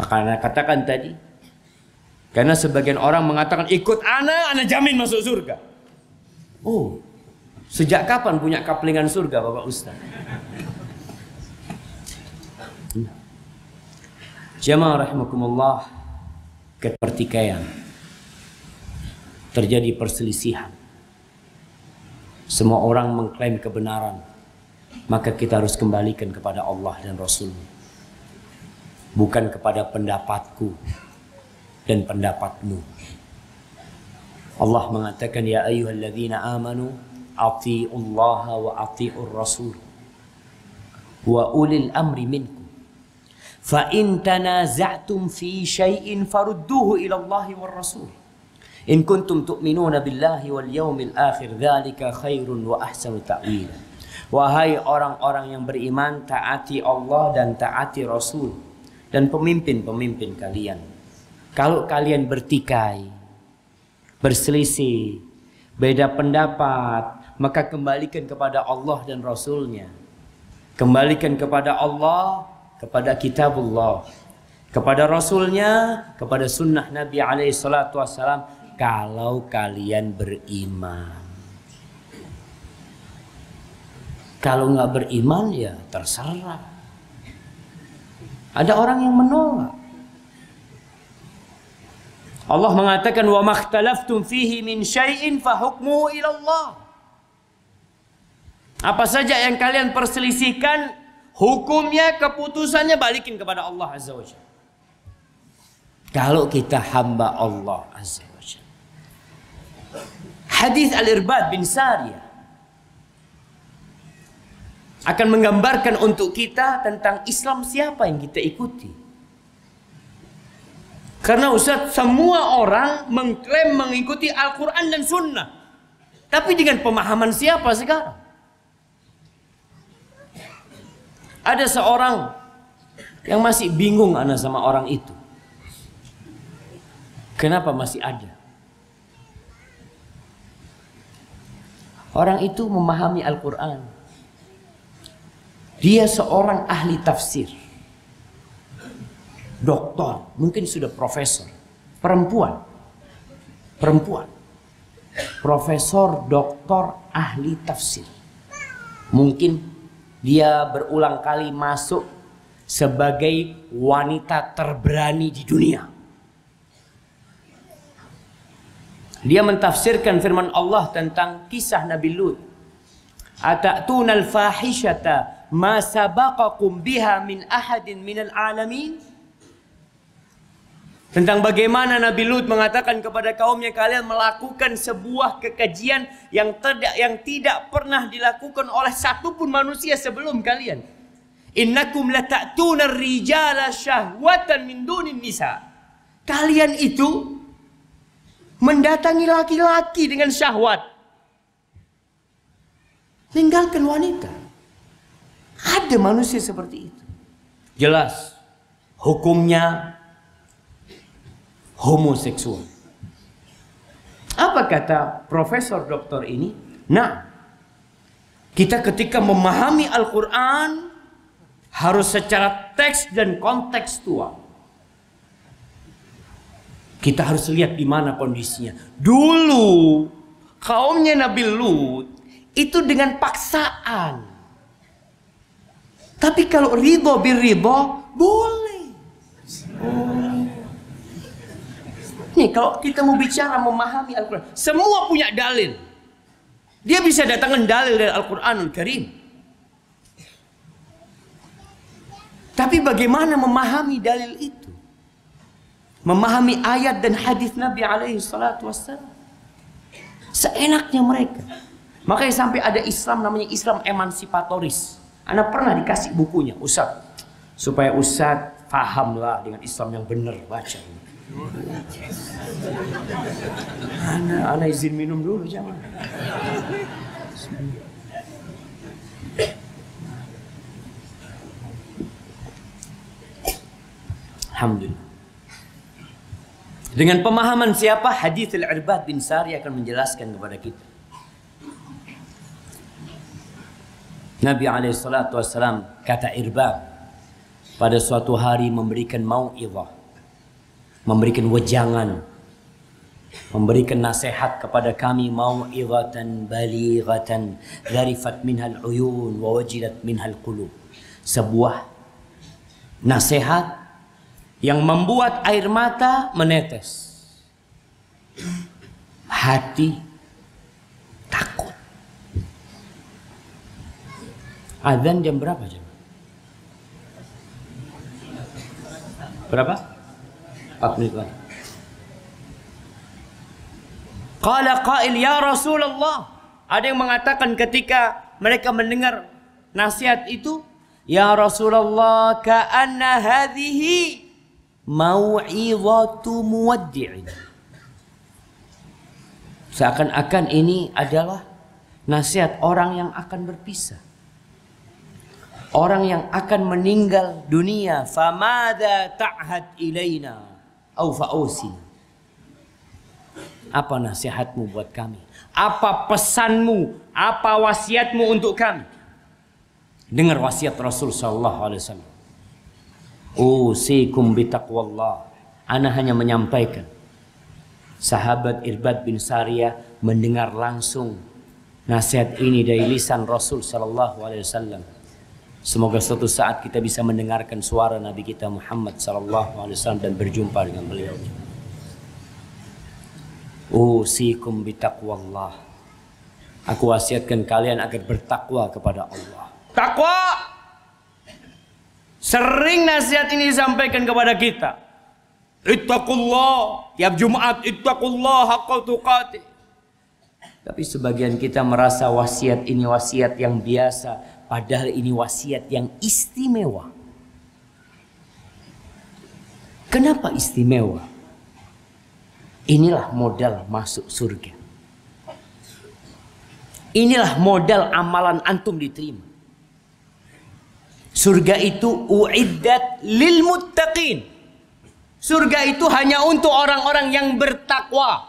Maka anak katakan tadi, karena sebagian orang mengatakan ikut anak, anak jamin masuk surga. Oh, sejak kapan punya kaplingan surga Bapak Ustaz? jemaah rahimakumullah ketertikaian terjadi perselisihan Semua orang mengklaim kebenaran Maka kita harus kembalikan kepada Allah dan Rasul Bukan kepada pendapatku Dan pendapatmu Allah mengatakan Ya ayuhalladzina amanu Ati'ullaha wa ati'ur rasul Wa ulil amri minku Fa in tanaza'tum fi shayin farudduhu ila Allahi rasul In kuntum tu'minuna billahi wal yaumil akhir dzalika khairun wa ahsanu ta'wil. Wahai orang-orang yang beriman, taati Allah dan taati Rasul dan pemimpin-pemimpin kalian. Kalau kalian bertikai, berselisih, beda pendapat, maka kembalikan kepada Allah dan Rasulnya. Kembalikan kepada Allah, kepada kitabullah, kepada Rasulnya, kepada sunnah Nabi alaihi salatu kalau kalian beriman. Kalau nggak beriman ya terserah. Ada orang yang menolak. Allah mengatakan wa makhtalaftum fihi min syai'in fa hukmuhu ila Allah. Apa saja yang kalian perselisihkan, hukumnya, keputusannya balikin kepada Allah Azza wa Kalau kita hamba Allah Azza Hadis Al-Irbad bin Sariyah akan menggambarkan untuk kita tentang Islam siapa yang kita ikuti. Karena Ustaz, semua orang mengklaim mengikuti Al-Quran dan Sunnah. Tapi dengan pemahaman siapa sekarang? Ada seorang yang masih bingung anak sama orang itu. Kenapa masih ada? Orang itu memahami Al-Quran. Dia seorang ahli tafsir. Doktor, mungkin sudah profesor. Perempuan. Perempuan. Profesor, doktor, ahli tafsir. Mungkin dia berulang kali masuk sebagai wanita terberani di dunia. Dia mentafsirkan firman Allah tentang kisah Nabi Lut. Ata'tunal fahishata ma sabaqakum biha min ahadin minal alamin. Tentang bagaimana Nabi Lut mengatakan kepada kaumnya kalian melakukan sebuah kekejian yang tidak yang tidak pernah dilakukan oleh satupun manusia sebelum kalian. Innakum ta'tunar rijala syahwatan min dunin nisa. Kalian itu mendatangi laki-laki dengan syahwat. Tinggalkan wanita. Ada manusia seperti itu. Jelas hukumnya homoseksual. Apa kata profesor doktor ini? Nah, kita ketika memahami Al-Quran harus secara teks dan kontekstual. Kita harus lihat di mana kondisinya. Dulu kaumnya Nabi Lut itu dengan paksaan. Tapi kalau ridho bir ridho boleh. Oh. Nih kalau kita mau bicara memahami Al-Quran, semua punya dalil. Dia bisa datangkan dalil dari al al Karim. Tapi bagaimana memahami dalil itu? memahami ayat dan hadis Nabi alaihi salatu wassalam. Seenaknya mereka. Makanya sampai ada Islam namanya Islam emansipatoris. Anda pernah dikasih bukunya, Ustaz. Supaya Ustaz pahamlah dengan Islam yang benar baca. Ana, ana izin minum dulu jangan. Alhamdulillah. Dengan pemahaman siapa hadis Al-Irbad bin Sari akan menjelaskan kepada kita. Nabi alaihi salatu wasalam kata Irbad pada suatu hari memberikan mau'izah, memberikan wejangan, memberikan nasihat kepada kami mau'izatan balighatan zarifat minha al-uyun wa wajilat minha al-qulub. Sebuah nasihat yang membuat air mata menetes. Hati takut. Adzan jam berapa jam? Berapa? 4 menit lagi. Qala qail ya Rasulullah. Ada yang mengatakan ketika mereka mendengar nasihat itu, ya Rasulullah ka'anna hadhihi mau'izatu muwaddi'in. Seakan-akan ini adalah nasihat orang yang akan berpisah. Orang yang akan meninggal dunia, famada ta'had ilaina au fa'usina. Apa nasihatmu buat kami? Apa pesanmu? Apa wasiatmu untuk kami? Dengar wasiat Rasul sallallahu alaihi wasallam usikum bitaqwallah ana hanya menyampaikan sahabat Irbad bin Sariyah mendengar langsung nasihat ini dari lisan Rasul sallallahu alaihi wasallam Semoga suatu saat kita bisa mendengarkan suara Nabi kita Muhammad sallallahu alaihi wasallam dan berjumpa dengan beliau. Usikum bitaqwallah. Aku wasiatkan kalian agar bertakwa kepada Allah. Takwa Sering nasihat ini disampaikan kepada kita. Ittaqullah, tiap Jumat ittaqullah haqqa tuqati. Tapi sebagian kita merasa wasiat ini wasiat yang biasa, padahal ini wasiat yang istimewa. Kenapa istimewa? Inilah modal masuk surga. Inilah modal amalan antum diterima. Surga itu uiddat lil muttaqin. Surga itu hanya untuk orang-orang yang bertakwa.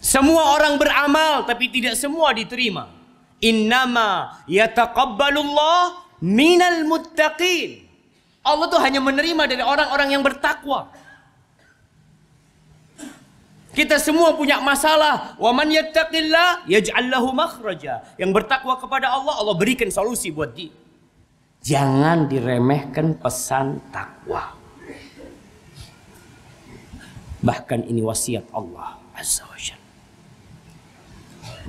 Semua orang beramal tapi tidak semua diterima. Innama yataqabbalullah minal muttaqin. Allah tuh hanya menerima dari orang-orang yang bertakwa. Kita semua punya masalah. Wa man yattaqillah yaj'al lahu makhraja. Yang bertakwa kepada Allah, Allah berikan solusi buat dia. Jangan diremehkan pesan takwa. Bahkan ini wasiat Allah Azza wa Jalla.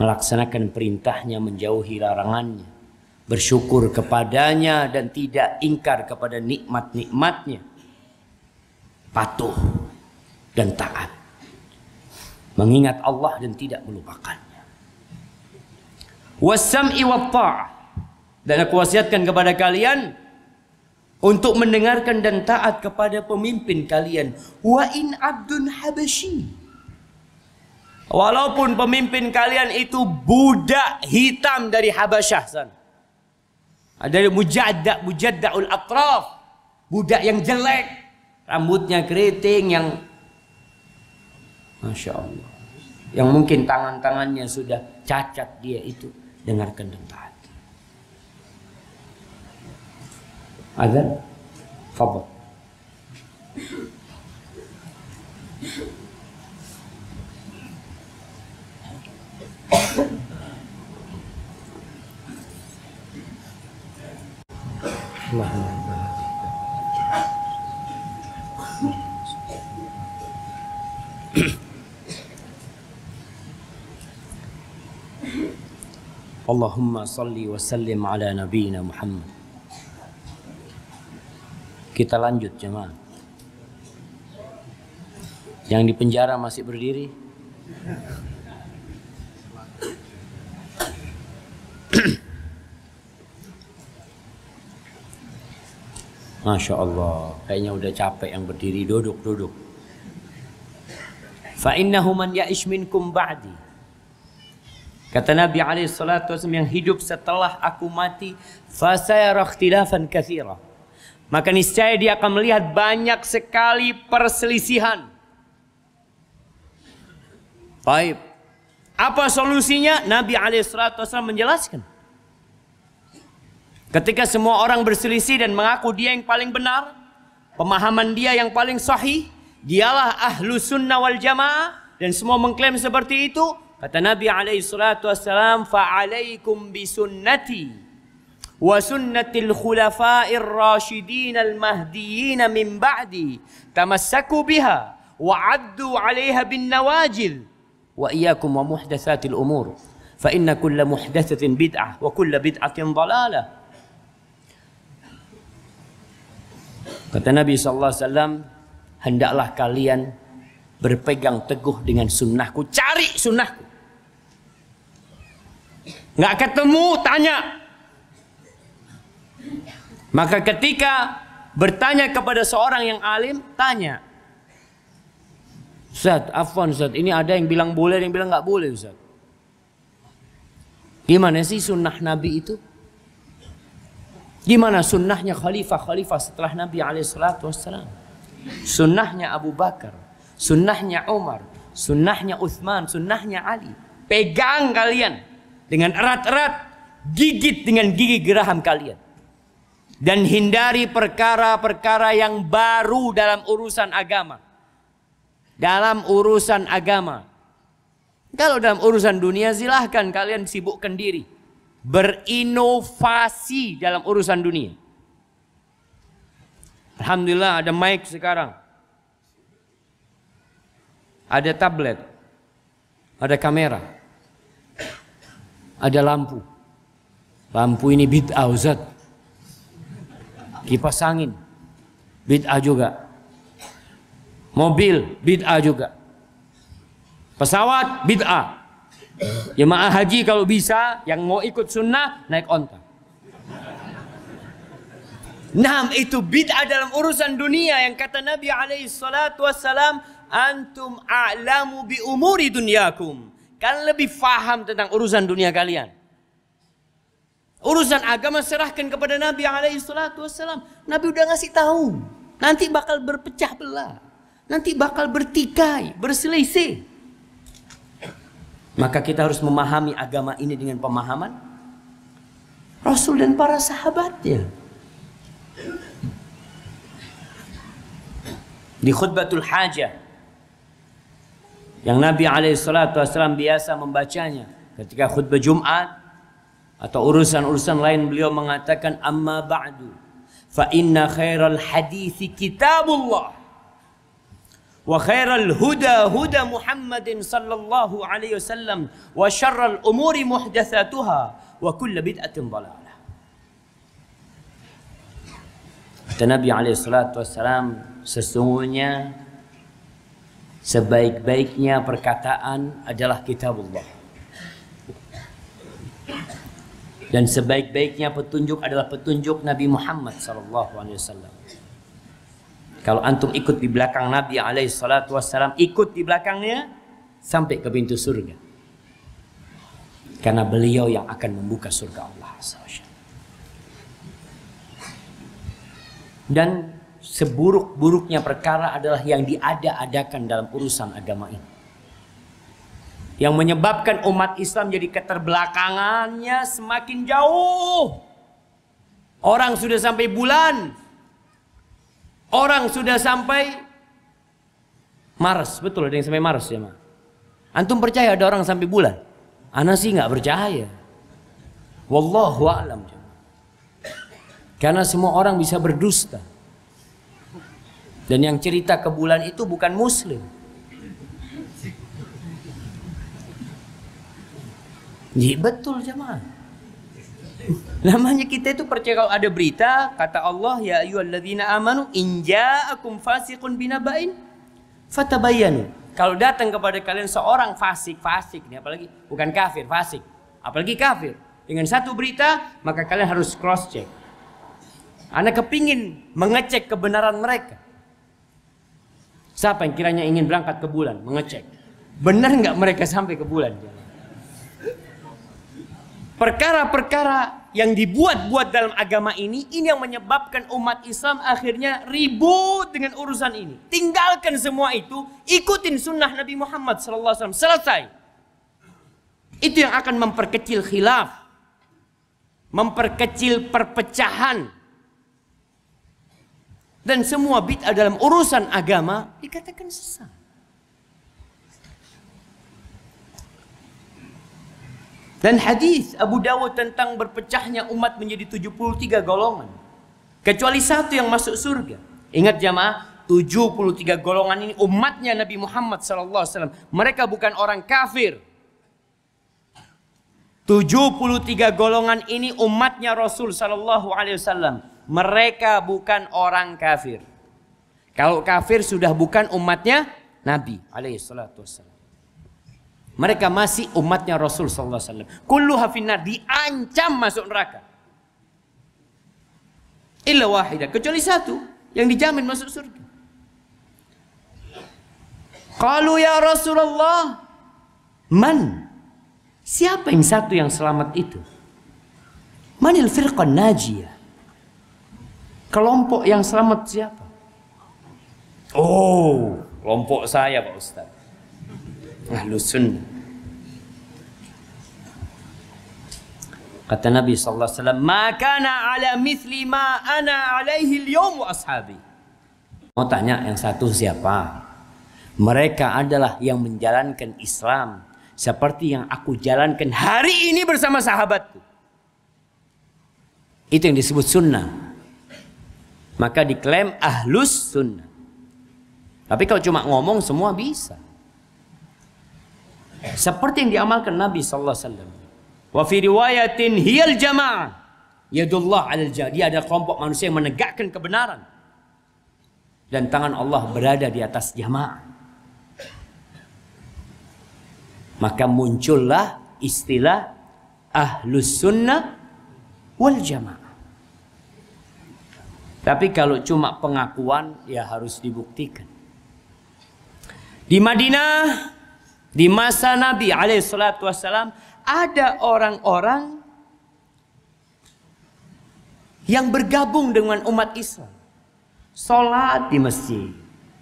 Melaksanakan perintahnya, menjauhi larangannya. Bersyukur kepadanya dan tidak ingkar kepada nikmat-nikmatnya. Patuh dan taat mengingat Allah dan tidak melupakannya. Wasam'i wa Dan aku wasiatkan kepada kalian untuk mendengarkan dan taat kepada pemimpin kalian. Wa in abdun habashi. Walaupun pemimpin kalian itu budak hitam dari Habasyah sana. Dari mujadda, mujadda'ul atraf. Budak yang jelek. Rambutnya keriting yang Masya Allah yang mungkin tangan-tangannya sudah cacat dia itu dengarkan dan taati. Ada fadl. Allahumma Allahumma salli wa sallim ala nabiyina Muhammad. Kita lanjut jemaah. Yang di penjara masih berdiri. Masya Allah, kayaknya udah capek yang berdiri duduk-duduk. Fa'innahu man ya'ish minkum ba'di Kata Nabi alaihi salatu wasallam yang hidup setelah aku mati, fasayara ikhtilafan katsira. Maka niscaya dia akan melihat banyak sekali perselisihan. Baik. Apa solusinya? Nabi alaihi salatu wasallam menjelaskan. Ketika semua orang berselisih dan mengaku dia yang paling benar, pemahaman dia yang paling sahih, dialah ahlu sunnah wal jamaah dan semua mengklaim seperti itu, Kata Nabi alaihi salatu wassalam, "Fa'alaikum bisunnati wa sunnatil khulafa'ir rasyidin al mahdiyyin min ba'di tamassaku biha wa 'addu 'alaiha bin nawajil wa iyyakum wa muhdatsatil umur fa inna kulla muhdatsatin bid'ah wa kulla bid'atin dhalalah." Kata Nabi sallallahu alaihi wasallam, "Hendaklah kalian berpegang teguh dengan sunnahku, cari sunnahku nggak ketemu tanya maka ketika bertanya kepada seorang yang alim tanya Ustaz Afwan Ustaz ini ada yang bilang boleh yang bilang nggak boleh Ustaz gimana sih sunnah Nabi itu gimana sunnahnya khalifah-khalifah setelah Nabi alaihissalam sunnahnya Abu Bakar sunnahnya Umar sunnahnya Uthman sunnahnya Ali pegang kalian dengan erat-erat, gigit dengan gigi geraham kalian. Dan hindari perkara-perkara yang baru dalam urusan agama. Dalam urusan agama. Kalau dalam urusan dunia silahkan kalian sibukkan diri. Berinovasi dalam urusan dunia. Alhamdulillah ada mic sekarang. Ada tablet. Ada kamera ada lampu. Lampu ini bid'ah Ustaz. Kipas angin bid'ah juga. Mobil bid'ah juga. Pesawat bid'ah. Jemaah haji kalau bisa yang mau ikut sunnah naik onta. Nah itu bid'ah dalam urusan dunia yang kata Nabi alaihi salatu wassalam antum a'lamu bi umuri dunyakum. Kalian lebih faham tentang urusan dunia kalian. Urusan agama serahkan kepada Nabi yang alaihi salatu wassalam. Nabi udah ngasih tahu. Nanti bakal berpecah belah. Nanti bakal bertikai, berselisih. Maka kita harus memahami agama ini dengan pemahaman Rasul dan para sahabatnya. Di khutbatul hajah yang Nabi Alaihissalam biasa membacanya ketika khutbah Jumat atau urusan-urusan lain beliau mengatakan amma ba'du fa inna khairal hadithi kitabullah wa khairal huda huda Muhammadin sallallahu alaihi wasallam wa syarral umuri muhdatsatuha wa kullu bid'atin dhalalah kata Nabi alaihi sesungguhnya Sebaik-baiknya perkataan adalah kitabullah. Dan sebaik-baiknya petunjuk adalah petunjuk Nabi Muhammad SAW. alaihi wasallam. Kalau antum ikut di belakang Nabi alaihi wasallam, ikut di belakangnya sampai ke pintu surga. Karena beliau yang akan membuka surga Allah Dan seburuk-buruknya perkara adalah yang diada-adakan dalam urusan agama ini. Yang menyebabkan umat Islam jadi keterbelakangannya semakin jauh. Orang sudah sampai bulan. Orang sudah sampai Maret. Betul ada yang sampai Maret ya, Ma. Antum percaya ada orang sampai bulan? Ana sih nggak percaya. Wallahu a'lam. Karena semua orang bisa berdusta. Dan yang cerita ke bulan itu bukan muslim. Ya, betul jemaah. Namanya kita itu percaya kalau ada berita kata Allah ya ayyuhalladzina amanu in ja'akum fasiqun binaba'in fatabayyanu. Kalau datang kepada kalian seorang fasik, fasik nih apalagi bukan kafir, fasik. Apalagi kafir. Dengan satu berita maka kalian harus cross check. Anda kepingin mengecek kebenaran mereka. Siapa yang kiranya ingin berangkat ke bulan? Mengecek. Benar nggak mereka sampai ke bulan? Perkara-perkara yang dibuat-buat dalam agama ini, ini yang menyebabkan umat Islam akhirnya ribut dengan urusan ini. Tinggalkan semua itu, ikutin sunnah Nabi Muhammad SAW. Selesai. Itu yang akan memperkecil khilaf. Memperkecil perpecahan dan semua bid'ah dalam urusan agama dikatakan sesat. Dan hadis Abu Dawud tentang berpecahnya umat menjadi 73 golongan. Kecuali satu yang masuk surga. Ingat jamaah, 73 golongan ini umatnya Nabi Muhammad SAW. Mereka bukan orang kafir. 73 golongan ini umatnya Rasul SAW mereka bukan orang kafir. Kalau kafir sudah bukan umatnya Nabi alaihi salatu wassalam. Mereka masih umatnya Rasul sallallahu alaihi wasallam. Kullu hafinar diancam masuk neraka. Illa wahidah. kecuali satu yang dijamin masuk surga. Kalau ya Rasulullah, man? Siapa yang satu yang selamat itu? Manil firqan najiyah? Kelompok yang selamat siapa? Oh, kelompok saya Pak Ustaz. Ahlus sunnah. Kata Nabi sallallahu alaihi wasallam, "Ma ala mithli ma ana alaihi al wa ashabi." Mau tanya yang satu siapa? Mereka adalah yang menjalankan Islam seperti yang aku jalankan hari ini bersama sahabatku. Itu yang disebut sunnah maka diklaim ahlus sunnah. Tapi kalau cuma ngomong semua bisa. Seperti yang diamalkan Nabi sallallahu alaihi wasallam. Wa fi riwayatin hiyal jamaah. Yadullah Dia ada kelompok manusia yang menegakkan kebenaran. Dan tangan Allah berada di atas jamaah. Maka muncullah istilah ahlus sunnah wal jamaah. Tapi kalau cuma pengakuan ya harus dibuktikan. Di Madinah di masa Nabi salatu wasallam ada orang-orang yang bergabung dengan umat Islam. Sholat di masjid,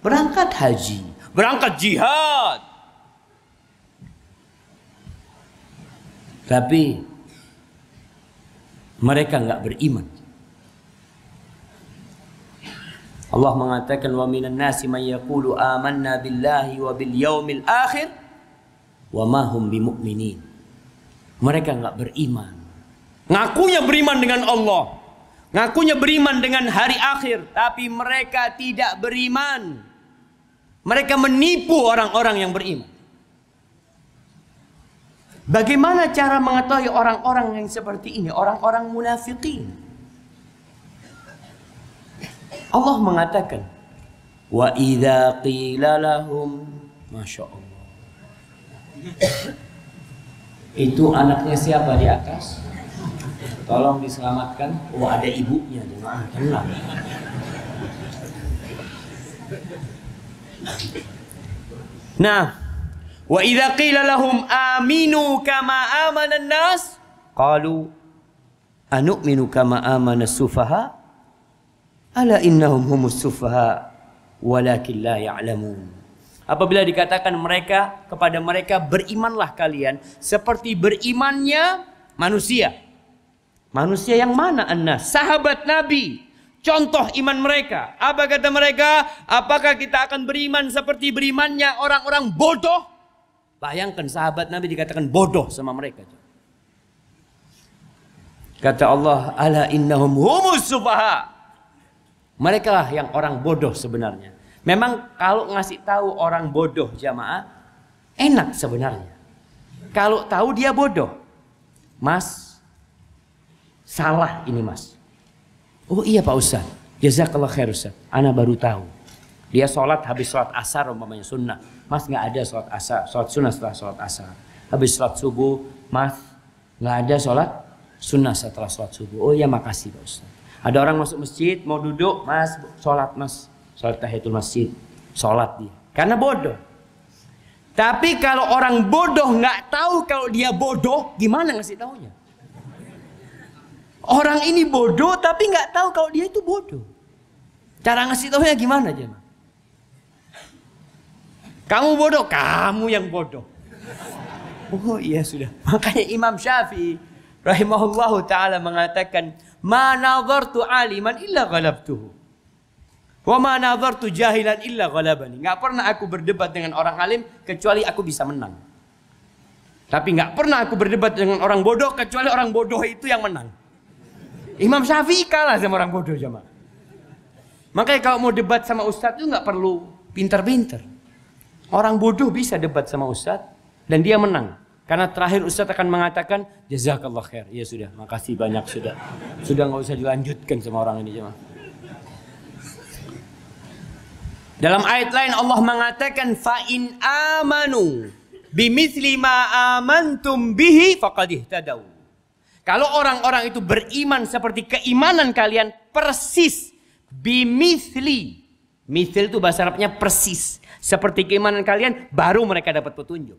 berangkat haji, berangkat jihad. Tapi mereka nggak beriman. Allah mengatakan wa minan nasi man yaqulu amanna billahi wa bil yaumil akhir wa ma hum bimumin. Mereka enggak beriman. Ngakunya beriman dengan Allah. Ngakunya beriman dengan hari akhir, tapi mereka tidak beriman. Mereka menipu orang-orang yang beriman. Bagaimana cara mengetahui orang-orang yang seperti ini, orang-orang munafikin? Allah mengatakan wa idza qila lahum masyaallah itu anaknya siapa di atas tolong diselamatkan oh ada ibunya jemaah tenang nah wa idza qila lahum aminu kama amana nas qalu anu'minu kama amana sufaha Ala innahum humus sufaha walakin la ya'lamun. Apabila dikatakan mereka kepada mereka berimanlah kalian seperti berimannya manusia. Manusia yang mana anna Sahabat Nabi. Contoh iman mereka. Apa kata mereka? Apakah kita akan beriman seperti berimannya orang-orang bodoh? Bayangkan sahabat Nabi dikatakan bodoh sama mereka. Kata Allah, ala innahum humus sufaha. Mereka lah yang orang bodoh sebenarnya. Memang kalau ngasih tahu orang bodoh jamaah, enak sebenarnya. Kalau tahu dia bodoh, mas, salah ini mas. Oh iya Pak Ustaz, jazakallah khair Ustaz, Ana baru tahu. Dia sholat habis sholat asar umpamanya sunnah. Mas nggak ada sholat asar, sholat sunnah setelah sholat asar. Habis sholat subuh, mas nggak ada sholat sunnah setelah sholat subuh. Oh iya makasih Pak Ustaz. Ada orang masuk masjid, mau duduk, mas, sholat mas. Sholat tahiyatul masjid. Sholat dia. Karena bodoh. Tapi kalau orang bodoh nggak tahu kalau dia bodoh, gimana ngasih taunya? Orang ini bodoh tapi nggak tahu kalau dia itu bodoh. Cara ngasih taunya gimana aja? Kamu bodoh, kamu yang bodoh. Oh iya sudah. Makanya Imam Syafi'i Rahimahullah taala mengatakan ma nazartu aliman illa ghalabtuhu. Wa ma nazartu jahilan illa ghalabani. Enggak pernah aku berdebat dengan orang alim kecuali aku bisa menang. Tapi enggak pernah aku berdebat dengan orang bodoh kecuali orang bodoh itu yang menang. Imam Syafi'i kalah sama orang bodoh jemaah. Makanya kalau mau debat sama ustadz itu nggak perlu pinter-pinter. Orang bodoh bisa debat sama ustadz dan dia menang. Karena terakhir Ustadz akan mengatakan jazakallah khair. Ya sudah, makasih banyak sudah. Sudah nggak usah dilanjutkan sama orang ini jemaah. Dalam ayat lain Allah mengatakan fa'in amanu bimithli ma amantum bihi faqad ihtadau. Kalau orang-orang itu beriman seperti keimanan kalian persis bimithli. Mithil itu bahasa Arabnya persis. Seperti keimanan kalian baru mereka dapat petunjuk.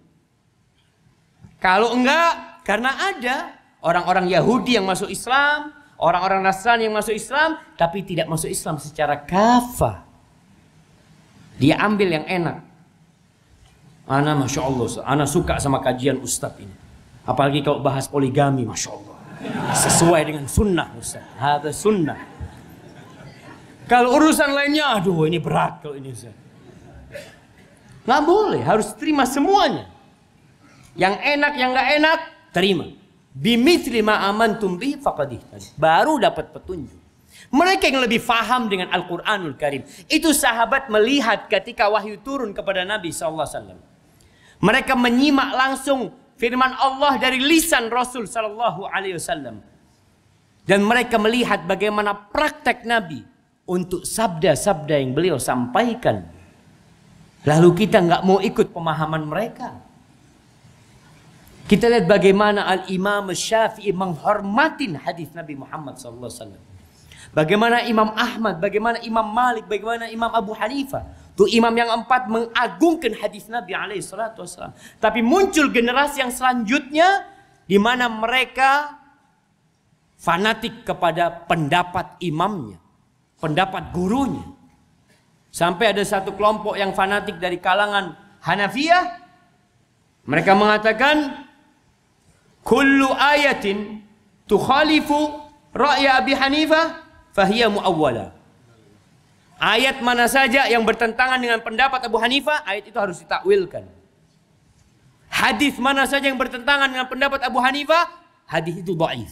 Kalau enggak, karena ada orang-orang Yahudi yang masuk Islam, orang-orang Nasrani yang masuk Islam, tapi tidak masuk Islam secara kafah. Dia ambil yang enak. Ana Masya Allah, Ana suka sama kajian Ustadz ini. Apalagi kalau bahas poligami, Masya Allah. Sesuai dengan sunnah Ustaz. Hada sunnah. Kalau urusan lainnya, aduh ini berat kalau ini Ustaz. Nggak boleh, harus terima semuanya. Yang enak, yang nggak enak, terima. Bimithli ma'aman tumbi bi faqadih. Baru dapat petunjuk. Mereka yang lebih faham dengan Al-Quranul Karim. Itu sahabat melihat ketika wahyu turun kepada Nabi SAW. Mereka menyimak langsung firman Allah dari lisan Rasul Sallallahu Alaihi Wasallam. Dan mereka melihat bagaimana praktek Nabi untuk sabda-sabda yang beliau sampaikan. Lalu kita nggak mau ikut pemahaman mereka. Kita lihat bagaimana Al-Imam Syafi'i menghormati hadis Nabi Muhammad Sallallahu Alaihi Wasallam. Bagaimana Imam Ahmad, bagaimana Imam Malik, bagaimana Imam Abu Hanifah. Tuh imam yang empat mengagungkan hadis Nabi alaihi salatu wasallam. Tapi muncul generasi yang selanjutnya di mana mereka fanatik kepada pendapat imamnya, pendapat gurunya. Sampai ada satu kelompok yang fanatik dari kalangan Hanafiyah mereka mengatakan kullu ayatin tukhalifu ra'ya Abi Hanifah fahiya muawwala. Ayat mana saja yang bertentangan dengan pendapat Abu Hanifah, ayat itu harus ditakwilkan. Hadis mana saja yang bertentangan dengan pendapat Abu Hanifah, hadis itu dhaif.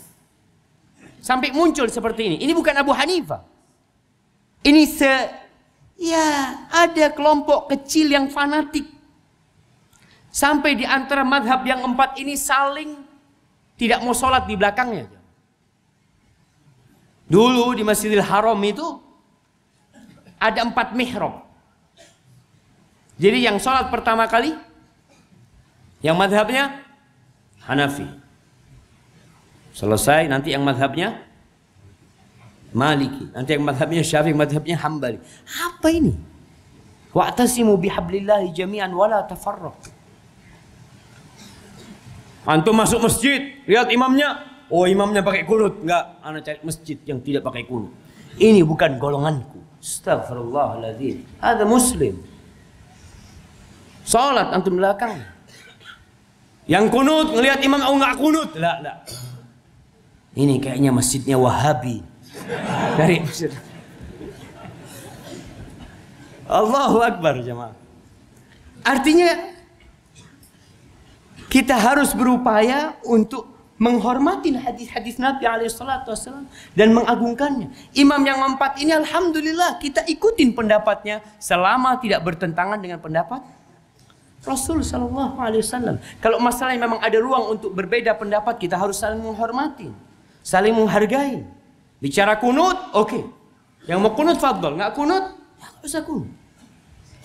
Sampai muncul seperti ini. Ini bukan Abu Hanifah. Ini se ya ada kelompok kecil yang fanatik. Sampai di antara madhab yang empat ini saling tidak mau sholat di belakangnya. Dulu di Masjidil Haram itu ada empat mihrab. Jadi yang sholat pertama kali, yang madhabnya Hanafi. Selesai nanti yang madhabnya Maliki. Nanti yang madhabnya Syafi'i, madhabnya Hambali. Apa ini? Wa'tasimu bihablillahi jami'an wala tafarraq. Antum masuk masjid, lihat imamnya. Oh imamnya pakai kulut. Enggak, anak cari masjid yang tidak pakai kulut. Ini bukan golonganku. Astagfirullahaladzim. Ada muslim. Salat antum belakang. Yang kunut ngelihat imam oh enggak kunut. Lah, lah. Ini kayaknya masjidnya Wahabi. Dari masjid. Allahu Akbar jemaah. Artinya kita harus berupaya untuk menghormati hadis-hadis Nabi Alaihissalam dan mengagungkannya. Imam yang empat ini alhamdulillah kita ikutin pendapatnya selama tidak bertentangan dengan pendapat Rasul Shallallahu Alaihi Wasallam. Kalau masalahnya memang ada ruang untuk berbeda pendapat, kita harus saling menghormati, saling menghargai. Bicara kunut, oke. Okay. Yang mau kunut fadl, nggak kunut, ya nggak usah kunut.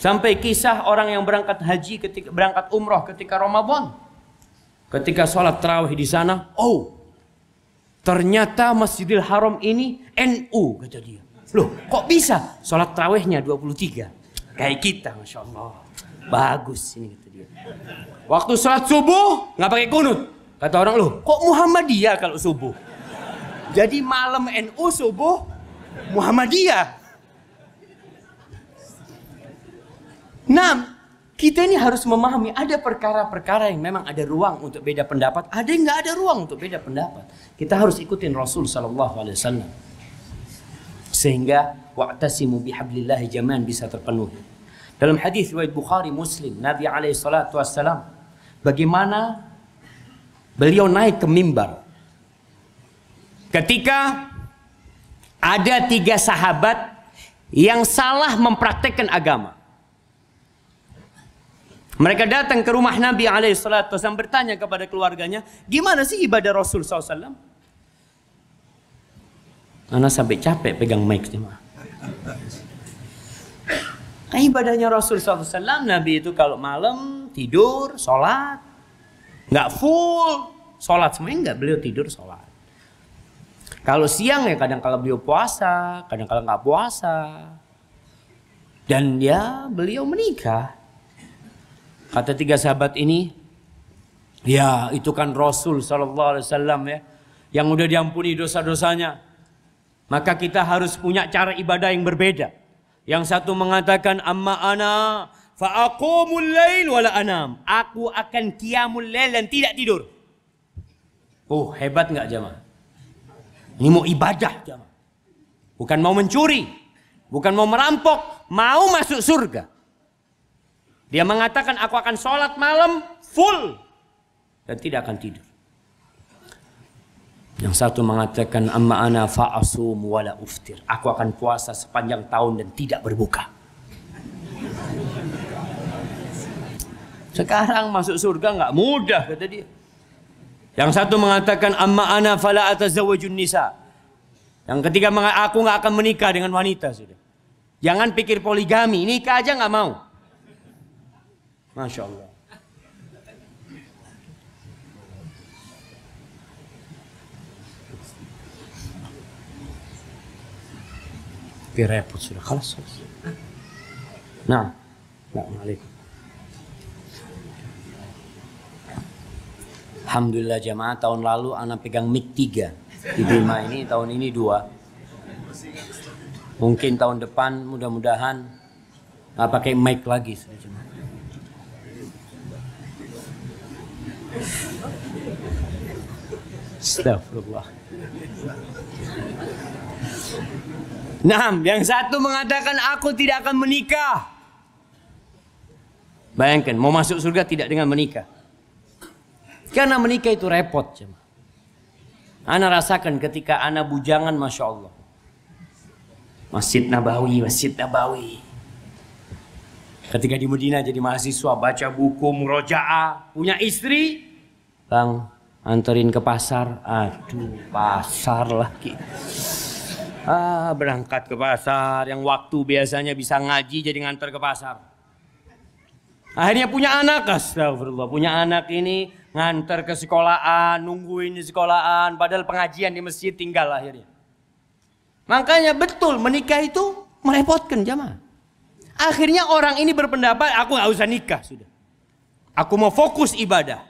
Sampai kisah orang yang berangkat haji ketika berangkat umroh ketika Ramadan. Ketika sholat terawih di sana, oh ternyata Masjidil Haram ini NU kata dia. Loh kok bisa sholat terawihnya 23? Kayak kita Masya Allah. Bagus ini kata dia. Waktu sholat subuh nggak pakai kunut. Kata orang loh kok Muhammadiyah kalau subuh? Jadi malam NU subuh Muhammadiyah. Nah, kita ini harus memahami ada perkara-perkara yang memang ada ruang untuk beda pendapat, ada yang nggak ada ruang untuk beda pendapat. Kita harus ikutin Rasul Shallallahu Alaihi Wasallam sehingga wa'tasimu bihablillahi jaman bisa terpenuhi. Dalam hadis riwayat Bukhari Muslim, Nabi alaihi salatu bagaimana beliau naik ke mimbar. Ketika ada tiga sahabat yang salah mempraktekkan agama. Mereka datang ke rumah Nabi salatu wasallam bertanya kepada keluarganya, gimana sih ibadah Rasul SAW? Anak sampai capek pegang mic cuma. Nah, eh, ibadahnya Rasul SAW, Nabi itu kalau malam tidur, sholat, nggak full, sholat semuanya nggak beliau tidur sholat. Kalau siang ya kadang kalau beliau puasa, kadang kalau nggak puasa. Dan ya beliau menikah. Kata tiga sahabat ini, ya itu kan Rasul Sallallahu Alaihi Wasallam ya, yang udah diampuni dosa-dosanya. Maka kita harus punya cara ibadah yang berbeda. Yang satu mengatakan amma ana fa'aqumul lail wala anam. Aku akan qiyamul lail dan tidak tidur. Oh, hebat nggak jamaah? Ini mau ibadah jamaah. Bukan mau mencuri, bukan mau merampok, mau masuk surga. Dia mengatakan aku akan sholat malam full dan tidak akan tidur. Yang satu mengatakan amma ana fa'asum wala uftir. Aku akan puasa sepanjang tahun dan tidak berbuka. Sekarang masuk surga enggak mudah kata dia. Yang satu mengatakan amma ana fala atazawajun nisa. Yang ketiga aku enggak akan menikah dengan wanita sudah. Jangan pikir poligami, nikah aja nggak mau. Masya Allah. Biar repot sudah. Nah. Nah, malik. Alhamdulillah jamaah tahun lalu anak pegang mic tiga. di Bima ini tahun ini dua. mungkin tahun depan mudah-mudahan nggak pakai mic lagi Astagfirullah. Nah, yang satu mengatakan aku tidak akan menikah. Bayangkan, mau masuk surga tidak dengan menikah. Karena menikah itu repot. Cuma. Ana rasakan ketika ana bujangan, Masya Allah. Masjid Nabawi, Masjid Nabawi. Ketika di Medina jadi mahasiswa, baca buku, murojaah, punya istri, Bang, anterin ke pasar. Aduh, pasar lagi. Ah, berangkat ke pasar yang waktu biasanya bisa ngaji jadi nganter ke pasar. Akhirnya punya anak, astagfirullah. Punya anak ini nganter ke sekolahan, nungguin di sekolahan, padahal pengajian di masjid tinggal akhirnya. Makanya betul menikah itu merepotkan jamaah. Akhirnya orang ini berpendapat aku gak usah nikah sudah. Aku mau fokus ibadah.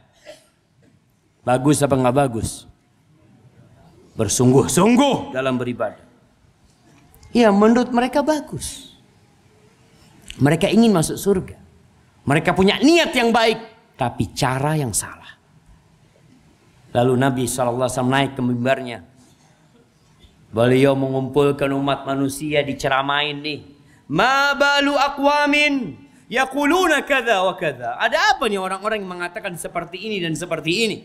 Bagus apa nggak bagus? Bersungguh-sungguh dalam beribadah. Ya menurut mereka bagus. Mereka ingin masuk surga. Mereka punya niat yang baik. Tapi cara yang salah. Lalu Nabi SAW naik ke mimbarnya. Beliau mengumpulkan umat manusia diceramain nih Ma balu aqwamin yaquluna kadza wa kadza. Ada apa nih orang-orang yang mengatakan seperti ini dan seperti ini?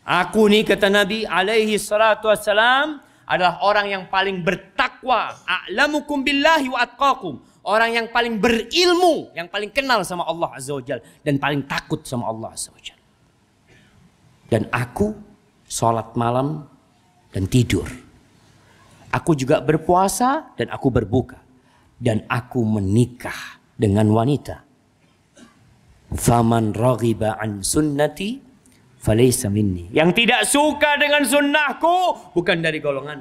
Aku nih kata Nabi alaihi salatu wassalam adalah orang yang paling bertakwa. A'lamukum billahi wa atqakum. Orang yang paling berilmu, yang paling kenal sama Allah Azza wa Jal, dan paling takut sama Allah Azza wa Jal. Dan aku sholat malam dan tidur. Aku juga berpuasa dan aku berbuka dan aku menikah dengan wanita. Faman raghiba an sunnati falaysa minni. Yang tidak suka dengan sunnahku bukan dari golongan.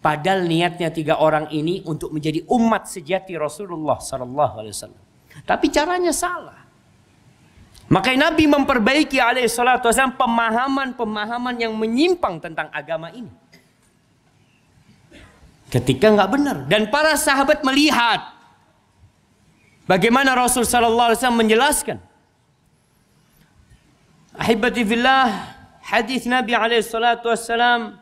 Padahal niatnya tiga orang ini untuk menjadi umat sejati Rasulullah Sallallahu Alaihi Wasallam. Tapi caranya salah. Makanya Nabi memperbaiki alaihissalatu wasallam pemahaman-pemahaman yang menyimpang tentang agama ini ketika nggak benar dan para sahabat melihat bagaimana Rasul sallallahu alaihi wasallam menjelaskan Ahibati fillah hadis Nabi alaihi salatu wassalam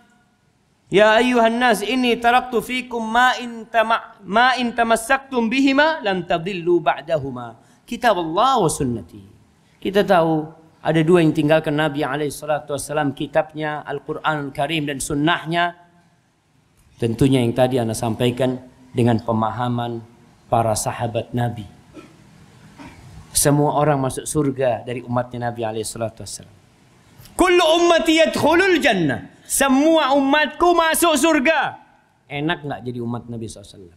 Ya ayuhan nas inni taraktu fikum ma in tama ma in tamassaktum bihima lam tadillu ba'dahuma kitab Allah wa sunnati kita tahu ada dua yang tinggalkan Nabi alaihi salatu wasallam kitabnya Al-Qur'an Al Karim dan sunnahnya Tentunya yang tadi Anda sampaikan dengan pemahaman para sahabat Nabi. Semua orang masuk surga dari umatnya Nabi SAW. Kullu ummati yadkhulul jannah. Semua umatku masuk surga. Enak nggak jadi umat Nabi SAW?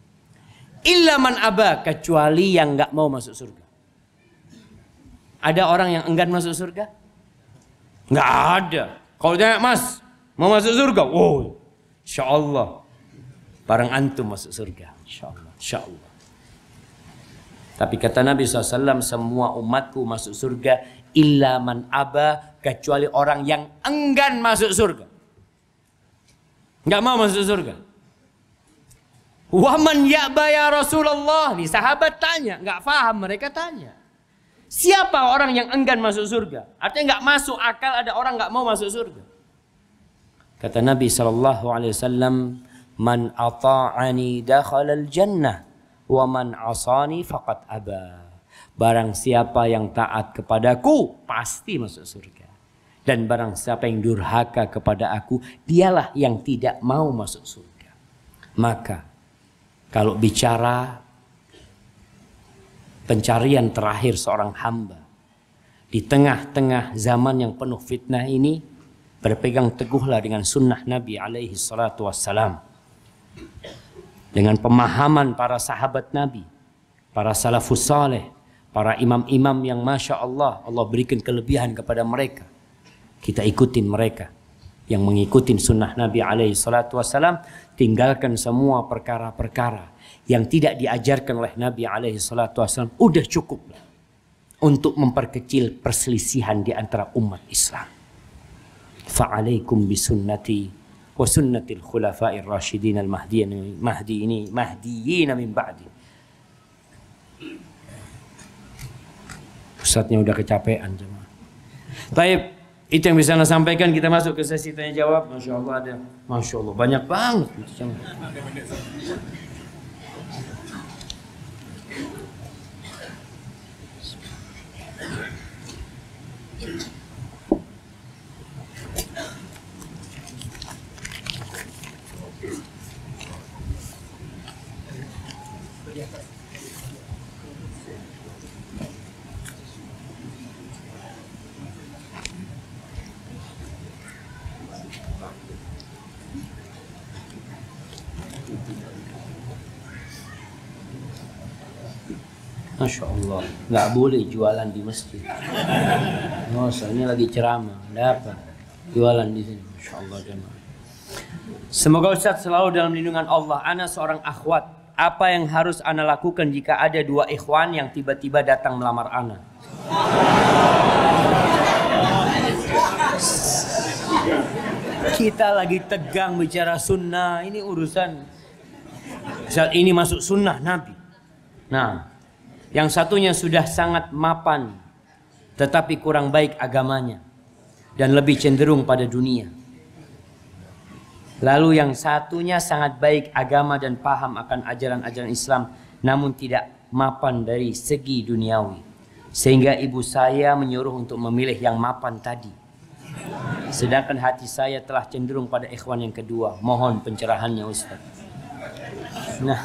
Illa man aba kecuali yang nggak mau masuk surga. Ada orang yang enggan masuk surga? Nggak ada. Kalau dia mas mau masuk surga, wow, insya Allah Barang antum masuk surga. InsyaAllah. InsyaAllah. Tapi kata Nabi SAW, semua umatku masuk surga illa man aba kecuali orang yang enggan masuk surga. Enggak mau masuk surga. Waman ya'ba ya Rasulullah. Nih sahabat tanya, enggak faham mereka tanya. Siapa orang yang enggan masuk surga? Artinya enggak masuk akal ada orang enggak mau masuk surga. Kata Nabi sallallahu alaihi wasallam, Man ata'ani dakhalal jannah wa man asani faqad aba. Barang siapa yang taat kepadaku pasti masuk surga. Dan barang siapa yang durhaka kepada aku, dialah yang tidak mau masuk surga. Maka kalau bicara pencarian terakhir seorang hamba di tengah-tengah zaman yang penuh fitnah ini berpegang teguhlah dengan sunnah Nabi alaihi salatu wassalam dengan pemahaman para sahabat Nabi, para salafus saleh, para imam-imam yang masya Allah Allah berikan kelebihan kepada mereka. Kita ikutin mereka yang mengikuti sunnah Nabi alaihi salatu wasalam tinggalkan semua perkara-perkara yang tidak diajarkan oleh Nabi alaihi salatu wasalam udah cukup untuk memperkecil perselisihan di antara umat Islam. Fa'alaikum bisunnati wa sunnatil udah kecapean jemaah. Taib, itu yang bisa saya sampaikan. Kita masuk ke sesi tanya jawab. Masya Allah ada. Masya Allah banyak banget. Thank you. Gitu, Masya Allah, nggak boleh jualan di masjid. Masa oh, ini lagi ceramah, ada apa? Jualan di sini, Masya Allah jemaah. Semoga Ustaz selalu dalam lindungan Allah. Ana seorang akhwat. Apa yang harus Ana lakukan jika ada dua ikhwan yang tiba-tiba datang melamar Ana? Kita lagi tegang bicara sunnah. Ini urusan. Saat ini masuk sunnah Nabi. Nah, yang satunya sudah sangat mapan tetapi kurang baik agamanya dan lebih cenderung pada dunia. Lalu yang satunya sangat baik agama dan paham akan ajaran-ajaran Islam namun tidak mapan dari segi duniawi. Sehingga ibu saya menyuruh untuk memilih yang mapan tadi. Sedangkan hati saya telah cenderung pada ikhwan yang kedua. Mohon pencerahannya Ustaz. Nah,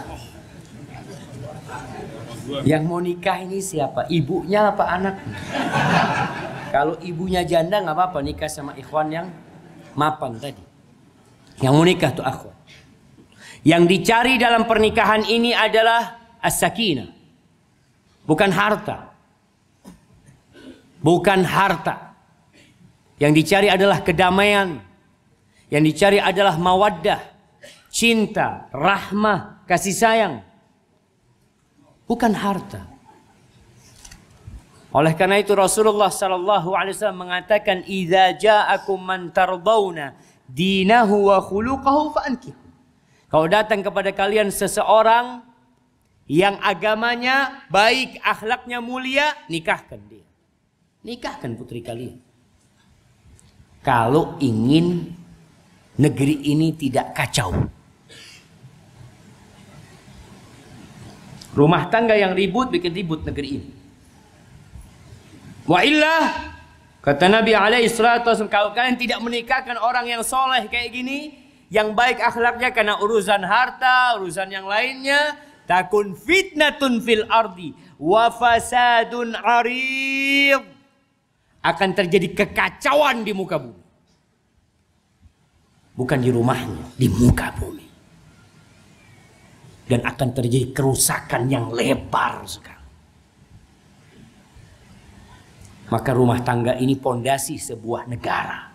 yang mau nikah ini siapa? Ibunya apa anak? Kalau ibunya janda nggak apa-apa nikah sama ikhwan yang mapan tadi. Yang mau nikah tuh aku. Yang dicari dalam pernikahan ini adalah as Bukan harta. Bukan harta. Yang dicari adalah kedamaian. Yang dicari adalah mawaddah, cinta, rahmah, kasih sayang bukan harta. Oleh karena itu Rasulullah sallallahu alaihi wasallam mengatakan idza ja'akum man tardawna dinahu wa khuluquhu fa'ankihu. Kalau datang kepada kalian seseorang yang agamanya baik, akhlaknya mulia, nikahkan dia. Nikahkan putri kalian. Kalau ingin negeri ini tidak kacau. Rumah tangga yang ribut bikin ribut negeri ini. Wa illah kata Nabi alaihi salatu wasallam kalau kalian tidak menikahkan orang yang soleh kayak gini, yang baik akhlaknya karena urusan harta, urusan yang lainnya, takun fitnatun fil ardi wa fasadun arid. Akan terjadi kekacauan di muka bumi. Bukan di rumahnya, di muka bumi dan akan terjadi kerusakan yang lebar sekali. Maka rumah tangga ini pondasi sebuah negara.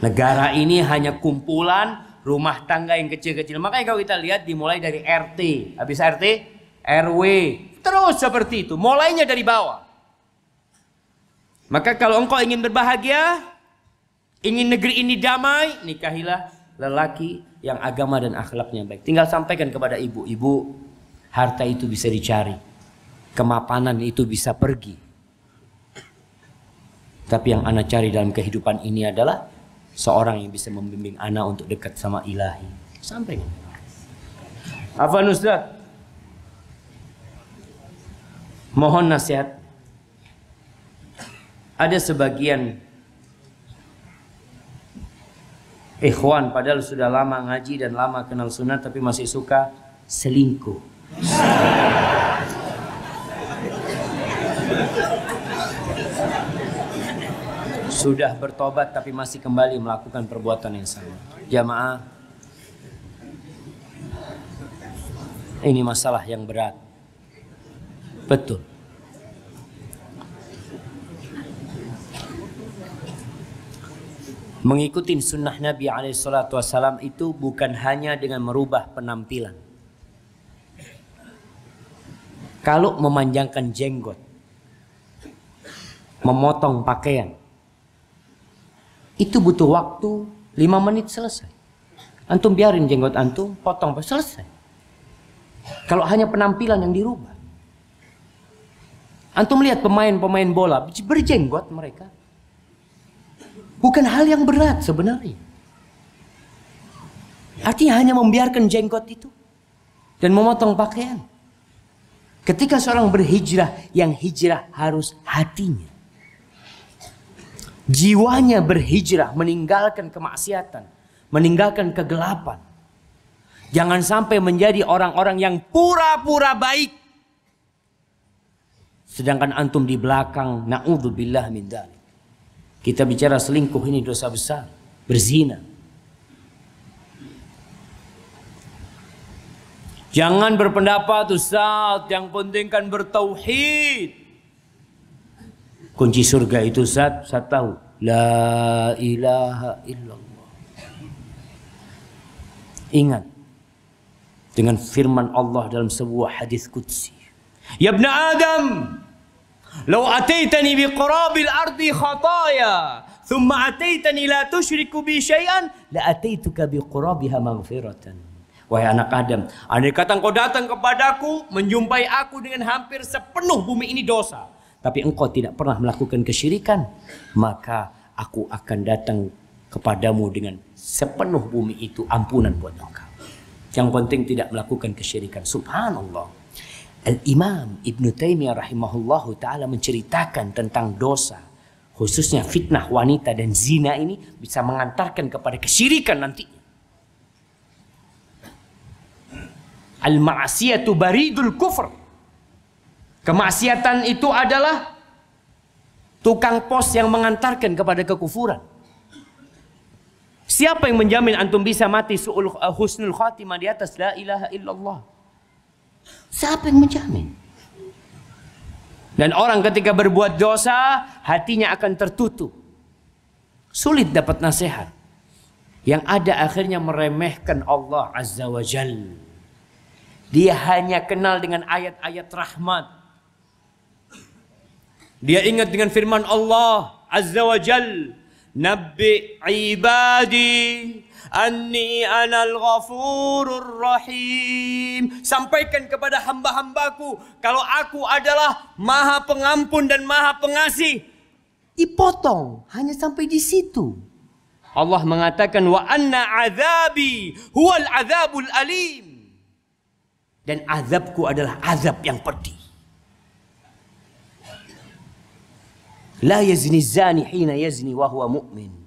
Negara ini hanya kumpulan rumah tangga yang kecil-kecil. Makanya kalau kita lihat dimulai dari RT, habis RT, RW, terus seperti itu. Mulainya dari bawah. Maka kalau engkau ingin berbahagia, ingin negeri ini damai, nikahilah lelaki yang agama dan akhlaknya baik. Tinggal sampaikan kepada ibu, ibu harta itu bisa dicari, kemapanan itu bisa pergi. Tapi yang anak cari dalam kehidupan ini adalah seorang yang bisa membimbing anak untuk dekat sama ilahi. Sampaikan. Apa Ustaz? Mohon nasihat. Ada sebagian Ikhwan padahal sudah lama ngaji dan lama kenal sunnah tapi masih suka selingkuh. Sudah bertobat tapi masih kembali melakukan perbuatan yang sama. Jamaah, ini masalah yang berat. Betul. Mengikuti sunnah Nabi SAW itu bukan hanya dengan merubah penampilan. Kalau memanjangkan jenggot, memotong pakaian, itu butuh waktu lima menit selesai. Antum biarin jenggot antum, potong, selesai. Kalau hanya penampilan yang dirubah. Antum lihat pemain-pemain bola berjenggot mereka bukan hal yang berat sebenarnya. Artinya hanya membiarkan jenggot itu dan memotong pakaian. Ketika seorang berhijrah, yang hijrah harus hatinya. Jiwanya berhijrah, meninggalkan kemaksiatan, meninggalkan kegelapan. Jangan sampai menjadi orang-orang yang pura-pura baik. Sedangkan antum di belakang, na'udzubillah min dalik. Kita bicara selingkuh ini dosa besar, berzina. Jangan berpendapat Ustaz, yang penting kan bertauhid. Kunci surga itu Ustaz, Ustaz tahu. La ilaha illallah. Ingat dengan firman Allah dalam sebuah hadis qudsi. Ya Ibn Adam, Lau ataitani bi qurabil ardi khataya thumma ataitani la tusyriku bi syai'an la ataituka bi qurabiha maghfiratan. Wahai anak Adam, andai kata engkau datang kepadaku menjumpai aku dengan hampir sepenuh bumi ini dosa, tapi engkau tidak pernah melakukan kesyirikan, maka aku akan datang kepadamu dengan sepenuh bumi itu ampunan buat engkau. Yang penting tidak melakukan kesyirikan. Subhanallah. Al-Imam Ibn Taimiyah rahimahullahu taala menceritakan tentang dosa khususnya fitnah wanita dan zina ini bisa mengantarkan kepada kesyirikan nantinya. Al-ma'asiyatu baridul kufr. Kemaksiatan itu adalah tukang pos yang mengantarkan kepada kekufuran. Siapa yang menjamin antum bisa mati su'ul eh, husnul khatimah di atas la ilaha illallah? Siapa yang menjamin? Dan orang ketika berbuat dosa, hatinya akan tertutup. Sulit dapat nasihat. Yang ada akhirnya meremehkan Allah Azza wa Jal. Dia hanya kenal dengan ayat-ayat rahmat. Dia ingat dengan firman Allah Azza wa Jal. Nabi ibadi Anni anal ghafurur rahim. Sampaikan kepada hamba-hambaku kalau aku adalah maha pengampun dan maha pengasih. Dipotong hanya sampai di situ. Allah mengatakan wa anna azabi huwal azabul alim. Dan azabku adalah azab yang pedih. La yazni zani hina yazni wa huwa mu'min.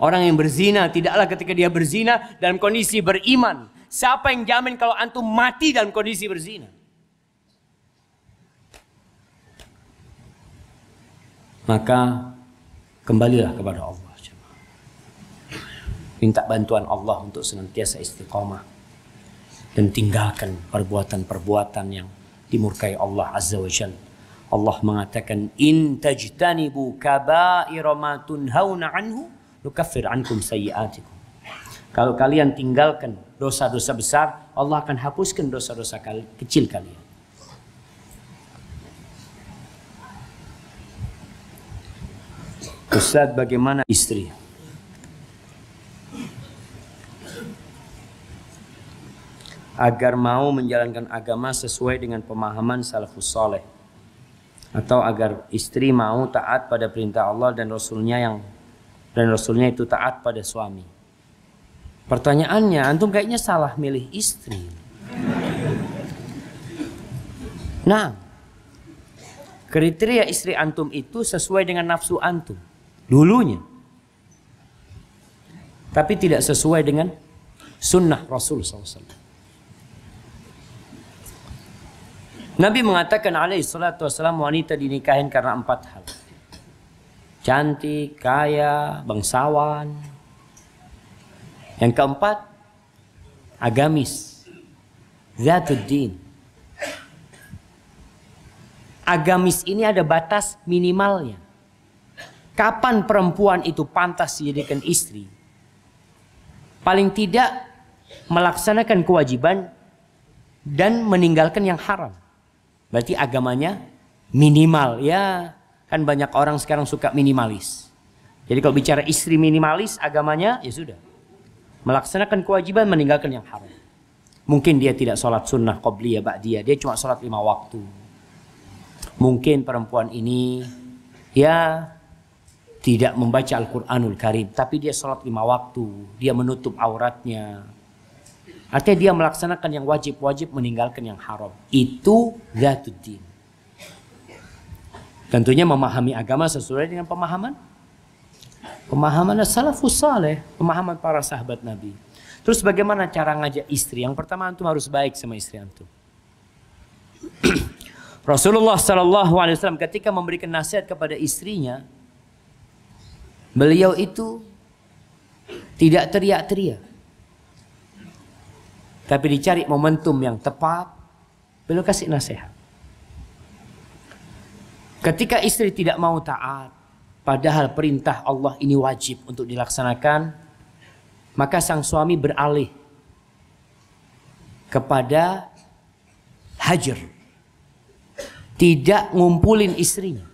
Orang yang berzina tidaklah ketika dia berzina dalam kondisi beriman. Siapa yang jamin kalau antum mati dalam kondisi berzina? Maka kembalilah kepada Allah. Minta bantuan Allah untuk senantiasa istiqomah dan tinggalkan perbuatan-perbuatan yang dimurkai Allah Azza wa Allah mengatakan in tajtanibu kaba'ira ma tunhauna anhu Nukafir ankum sayyiatikum. Kalau kalian tinggalkan dosa-dosa besar, Allah akan hapuskan dosa-dosa kecil kalian. Ustaz bagaimana istri? Agar mau menjalankan agama sesuai dengan pemahaman salafus soleh. Atau agar istri mau taat pada perintah Allah dan Rasulnya yang dan Rasulnya itu taat pada suami. Pertanyaannya, antum kayaknya salah milih istri. Nah, kriteria istri antum itu sesuai dengan nafsu antum dulunya. Tapi tidak sesuai dengan sunnah Rasul SAW. Nabi mengatakan alaihi salatu wassalam wanita dinikahin karena empat hal cantik, kaya, bangsawan. Yang keempat, agamis. Zatuddin. Agamis ini ada batas minimalnya. Kapan perempuan itu pantas dijadikan istri? Paling tidak melaksanakan kewajiban dan meninggalkan yang haram. Berarti agamanya minimal ya Kan banyak orang sekarang suka minimalis. Jadi kalau bicara istri minimalis agamanya ya sudah. Melaksanakan kewajiban meninggalkan yang haram. Mungkin dia tidak sholat sunnah ya ba'diyah. Dia cuma sholat lima waktu. Mungkin perempuan ini ya tidak membaca Al-Quranul Karim. Tapi dia sholat lima waktu. Dia menutup auratnya. Artinya dia melaksanakan yang wajib-wajib meninggalkan yang haram. Itu zatuddin. Tentunya memahami agama sesuai dengan pemahaman pemahaman salafus saleh, pemahaman para sahabat Nabi. Terus bagaimana cara ngajak istri? Yang pertama antum harus baik sama istri antum. Rasulullah saw ketika memberikan nasihat kepada istrinya, beliau itu tidak teriak-teriak, tapi dicari momentum yang tepat, beliau kasih nasihat. Ketika istri tidak mau taat, padahal perintah Allah ini wajib untuk dilaksanakan, maka sang suami beralih kepada hajar. Tidak ngumpulin istrinya.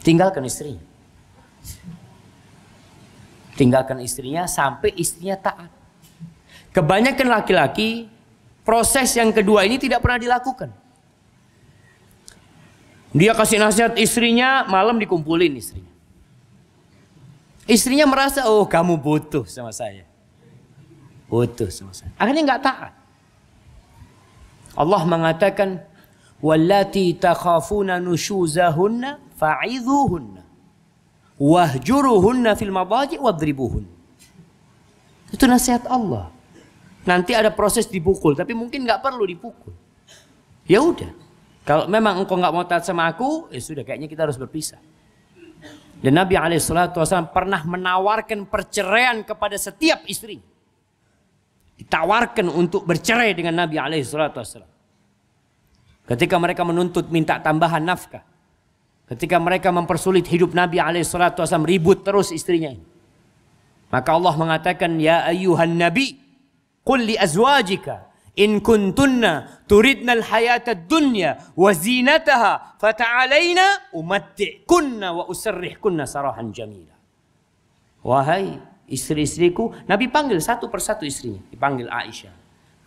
Tinggalkan istrinya. Tinggalkan istrinya sampai istrinya taat. Kebanyakan laki-laki proses yang kedua ini tidak pernah dilakukan. Dia kasih nasihat istrinya, malam dikumpulin istrinya. Istrinya merasa, oh kamu butuh sama saya. Butuh sama saya. Akhirnya nggak taat. Allah mengatakan, Wallati takhafuna nushuzahunna fa'idhuhunna. Wahjuruhunna fil wa wadribuhunna. Itu nasihat Allah. Nanti ada proses dipukul, tapi mungkin nggak perlu dipukul. Ya udah, kalau memang engkau nggak mau taat sama aku, ya sudah kayaknya kita harus berpisah. Dan Nabi Alaihissalam pernah menawarkan perceraian kepada setiap istri. Ditawarkan untuk bercerai dengan Nabi Alaihissalam. Ketika mereka menuntut minta tambahan nafkah. Ketika mereka mempersulit hidup Nabi Alaihissalam ribut terus istrinya Maka Allah mengatakan, Ya ayuhan Nabi, Qul li azwajika In kuntunna turidnal hayata dunya wa zinataha fata'alayna umatti'kunna wa usarrihkunna sarahan jamila. Wahai istri-istriku, Nabi panggil satu persatu istrinya, dipanggil Aisyah.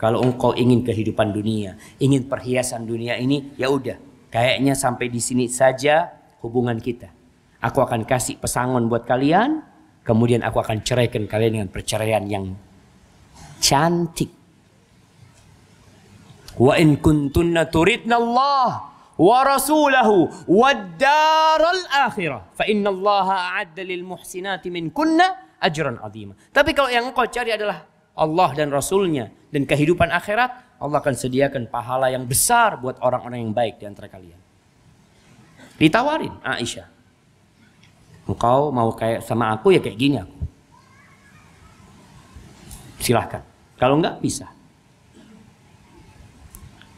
Kalau engkau ingin kehidupan dunia, ingin perhiasan dunia ini, ya udah, kayaknya sampai di sini saja hubungan kita. Aku akan kasih pesangon buat kalian, kemudian aku akan ceraikan kalian dengan perceraian yang cantik. Wa in kuntunna turidna Allah wa rasulahu wad daral akhirah fa inna Allah a'adda lil muhsinati min kunna ajran azima. Tapi kalau yang engkau cari adalah Allah dan Rasulnya dan kehidupan akhirat, Allah akan sediakan pahala yang besar buat orang-orang yang baik di antara kalian. Ditawarin Aisyah. Engkau mau kayak sama aku ya kayak gini aku. Silahkan. Kalau enggak bisa.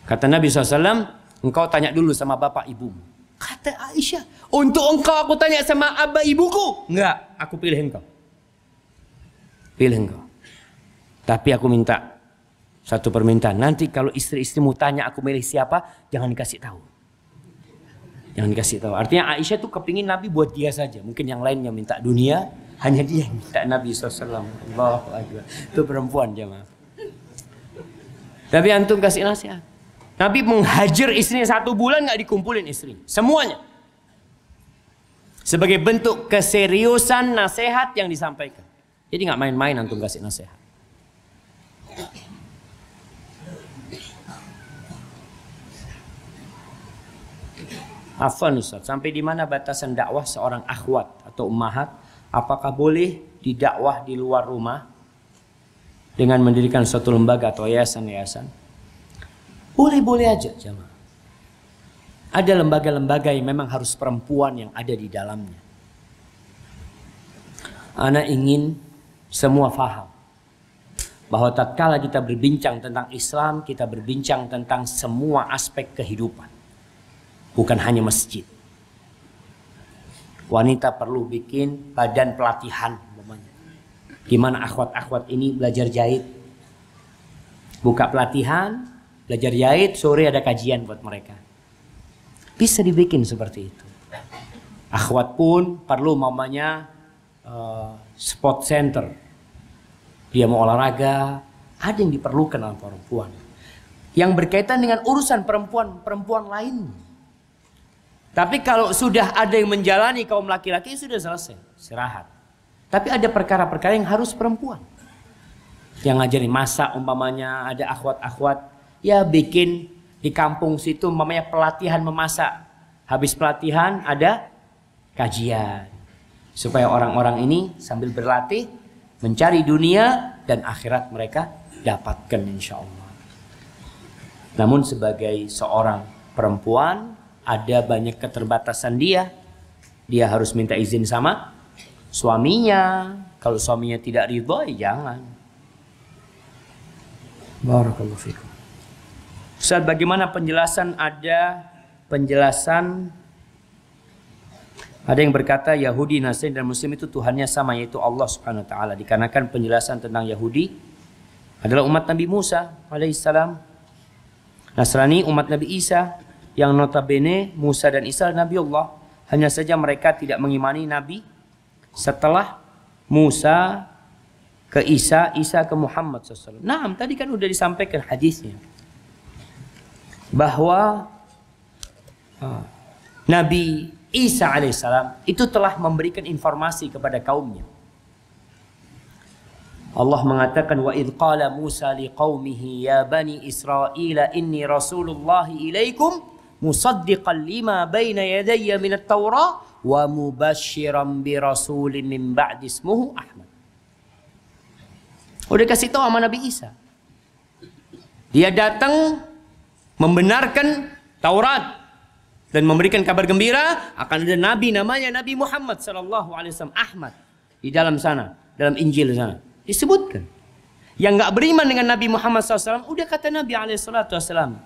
Kata Nabi SAW, engkau tanya dulu sama bapak ibumu. Kata Aisyah, untuk engkau aku tanya sama abah ibuku. Enggak, aku pilih engkau. Pilih engkau. Tapi aku minta satu permintaan. Nanti kalau istri-istrimu tanya aku milih siapa, jangan dikasih tahu. Jangan dikasih tahu. Artinya Aisyah tuh kepingin Nabi buat dia saja. Mungkin yang lainnya minta dunia, hanya dia yang minta Nabi SAW. Allah Itu perempuan jemaah. Tapi antum kasih nasihat. Nabi menghajar istrinya satu bulan nggak dikumpulin istri. Semuanya. Sebagai bentuk keseriusan nasihat yang disampaikan. Jadi nggak main-main antum kasih nasihat. Afan Ustaz, sampai di mana batasan dakwah seorang akhwat atau ummahat? Apakah boleh didakwah di luar rumah dengan mendirikan suatu lembaga atau yayasan-yayasan? Boleh-boleh aja jamaah. Ada lembaga-lembaga yang memang harus perempuan yang ada di dalamnya. Anak ingin semua faham bahwa tatkala kita berbincang tentang Islam, kita berbincang tentang semua aspek kehidupan. Bukan hanya masjid. Wanita perlu bikin badan pelatihan umpamanya. Gimana akhwat-akhwat ini belajar jahit. Buka pelatihan, belajar jahit, sore ada kajian buat mereka. Bisa dibikin seperti itu. Akhwat pun perlu mamanya uh, sport center. Dia mau olahraga, ada yang diperlukan dalam perempuan. Yang berkaitan dengan urusan perempuan-perempuan lain. Tapi kalau sudah ada yang menjalani kaum laki-laki sudah selesai, istirahat. Tapi ada perkara-perkara yang harus perempuan. Yang ngajarin masak umpamanya, ada akhwat-akhwat ya bikin di kampung situ namanya pelatihan memasak. Habis pelatihan ada kajian. Supaya orang-orang ini sambil berlatih mencari dunia dan akhirat mereka dapatkan insya Allah. Namun sebagai seorang perempuan ada banyak keterbatasan dia. Dia harus minta izin sama suaminya. Kalau suaminya tidak ridho, ya jangan. Barakallahu fikum. Ustaz, bagaimana penjelasan ada penjelasan ada yang berkata Yahudi, Nasrani dan Muslim itu Tuhannya sama yaitu Allah Subhanahu wa taala. Dikarenakan penjelasan tentang Yahudi adalah umat Nabi Musa alaihissalam. Nasrani umat Nabi Isa yang notabene Musa dan Isa Nabi Allah. Hanya saja mereka tidak mengimani Nabi setelah Musa ke Isa, Isa ke Muhammad SAW. Nah, tadi kan sudah disampaikan hadisnya bahwa ah, Nabi Isa alaihissalam itu telah memberikan informasi kepada kaumnya. Allah mengatakan wa id qala Musa liqaumihi ya bani Israila inni rasulullah ilaikum musaddiqan lima baina yadayya min at-taura wa mubashiran bi rasulin min ba'di ismuhu Ahmad. Udah kasih tahu sama Nabi Isa. Dia datang membenarkan Taurat dan memberikan kabar gembira akan ada nabi namanya Nabi Muhammad sallallahu alaihi wasallam Ahmad di dalam sana dalam Injil sana disebutkan yang nggak beriman dengan Nabi Muhammad SAW udah kata Nabi alaihi salatu wasallam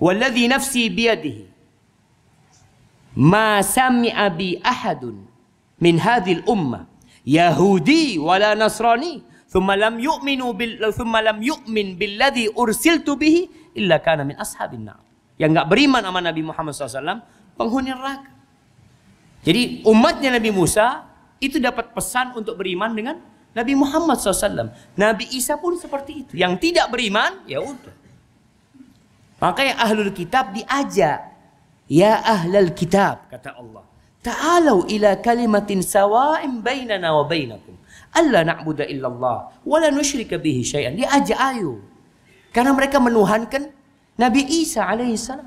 walladzi nafsi biyadihi ma sami'a bi ahadun min hadhil ummah yahudi wala nasrani thumma lam yu'minu bil thumma lam yu'min billadzi ursiltu bihi illa kana min ashabin nar. Yang nggak beriman sama Nabi Muhammad SAW penghuni neraka. Jadi umatnya Nabi Musa itu dapat pesan untuk beriman dengan Nabi Muhammad SAW. Nabi Isa pun seperti itu. Yang tidak beriman, ya udah. Makanya ahlul kitab diajak. Ya ahlul kitab, kata Allah. Ta'alau ila kalimatin sawa'im bainana wa bainakum. Allah na'budu illallah. Wa la nusyrika bihi syai'an. Diajak ayo. Karena mereka menuhankan Nabi Isa alaihissalam.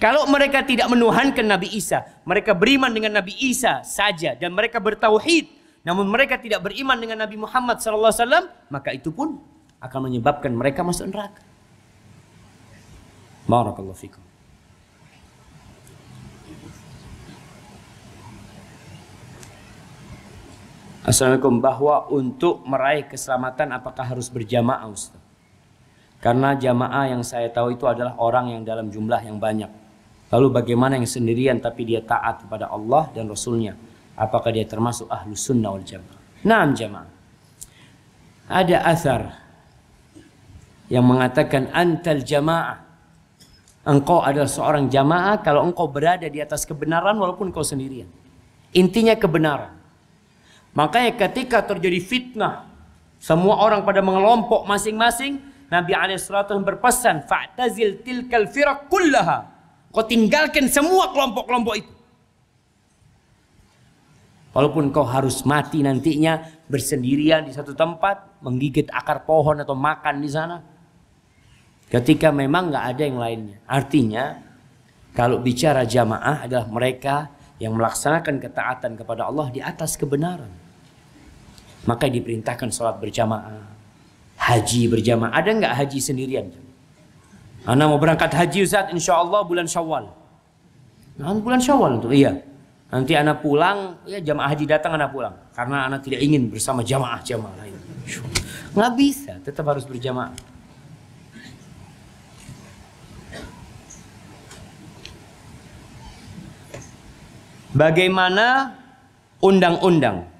Kalau mereka tidak menuhankan Nabi Isa, mereka beriman dengan Nabi Isa saja dan mereka bertauhid, namun mereka tidak beriman dengan Nabi Muhammad sallallahu alaihi wasallam, maka itu pun akan menyebabkan mereka masuk neraka. Barakallahu fikum. Assalamualaikum bahwa untuk meraih keselamatan apakah harus berjamaah Ustaz? Karena jamaah yang saya tahu itu adalah orang yang dalam jumlah yang banyak. Lalu bagaimana yang sendirian tapi dia taat kepada Allah dan Rasulnya? Apakah dia termasuk ahlu sunnah wal jamaah? Naam jamaah. Ada asar yang mengatakan antal jamaah. Engkau adalah seorang jamaah kalau engkau berada di atas kebenaran walaupun engkau sendirian. Intinya kebenaran. Makanya ketika terjadi fitnah, semua orang pada mengelompok masing-masing, Nabi SAW berpesan, Fa'tazil tilkal firaq kullaha. Kau tinggalkan semua kelompok-kelompok itu. Walaupun kau harus mati nantinya bersendirian di satu tempat, menggigit akar pohon atau makan di sana. Ketika memang nggak ada yang lainnya. Artinya, kalau bicara jamaah adalah mereka yang melaksanakan ketaatan kepada Allah di atas kebenaran. Maka diperintahkan sholat berjamaah haji berjamaah. Ada nggak haji sendirian? Anak mau berangkat haji Ustaz insya Allah bulan Syawal. Nah, bulan Syawal itu iya. Nanti anak pulang, ya jamaah haji datang anak pulang. Karena anak tidak ingin bersama jamaah-jamaah lain. Nggak bisa, tetap harus berjamaah. Bagaimana undang-undang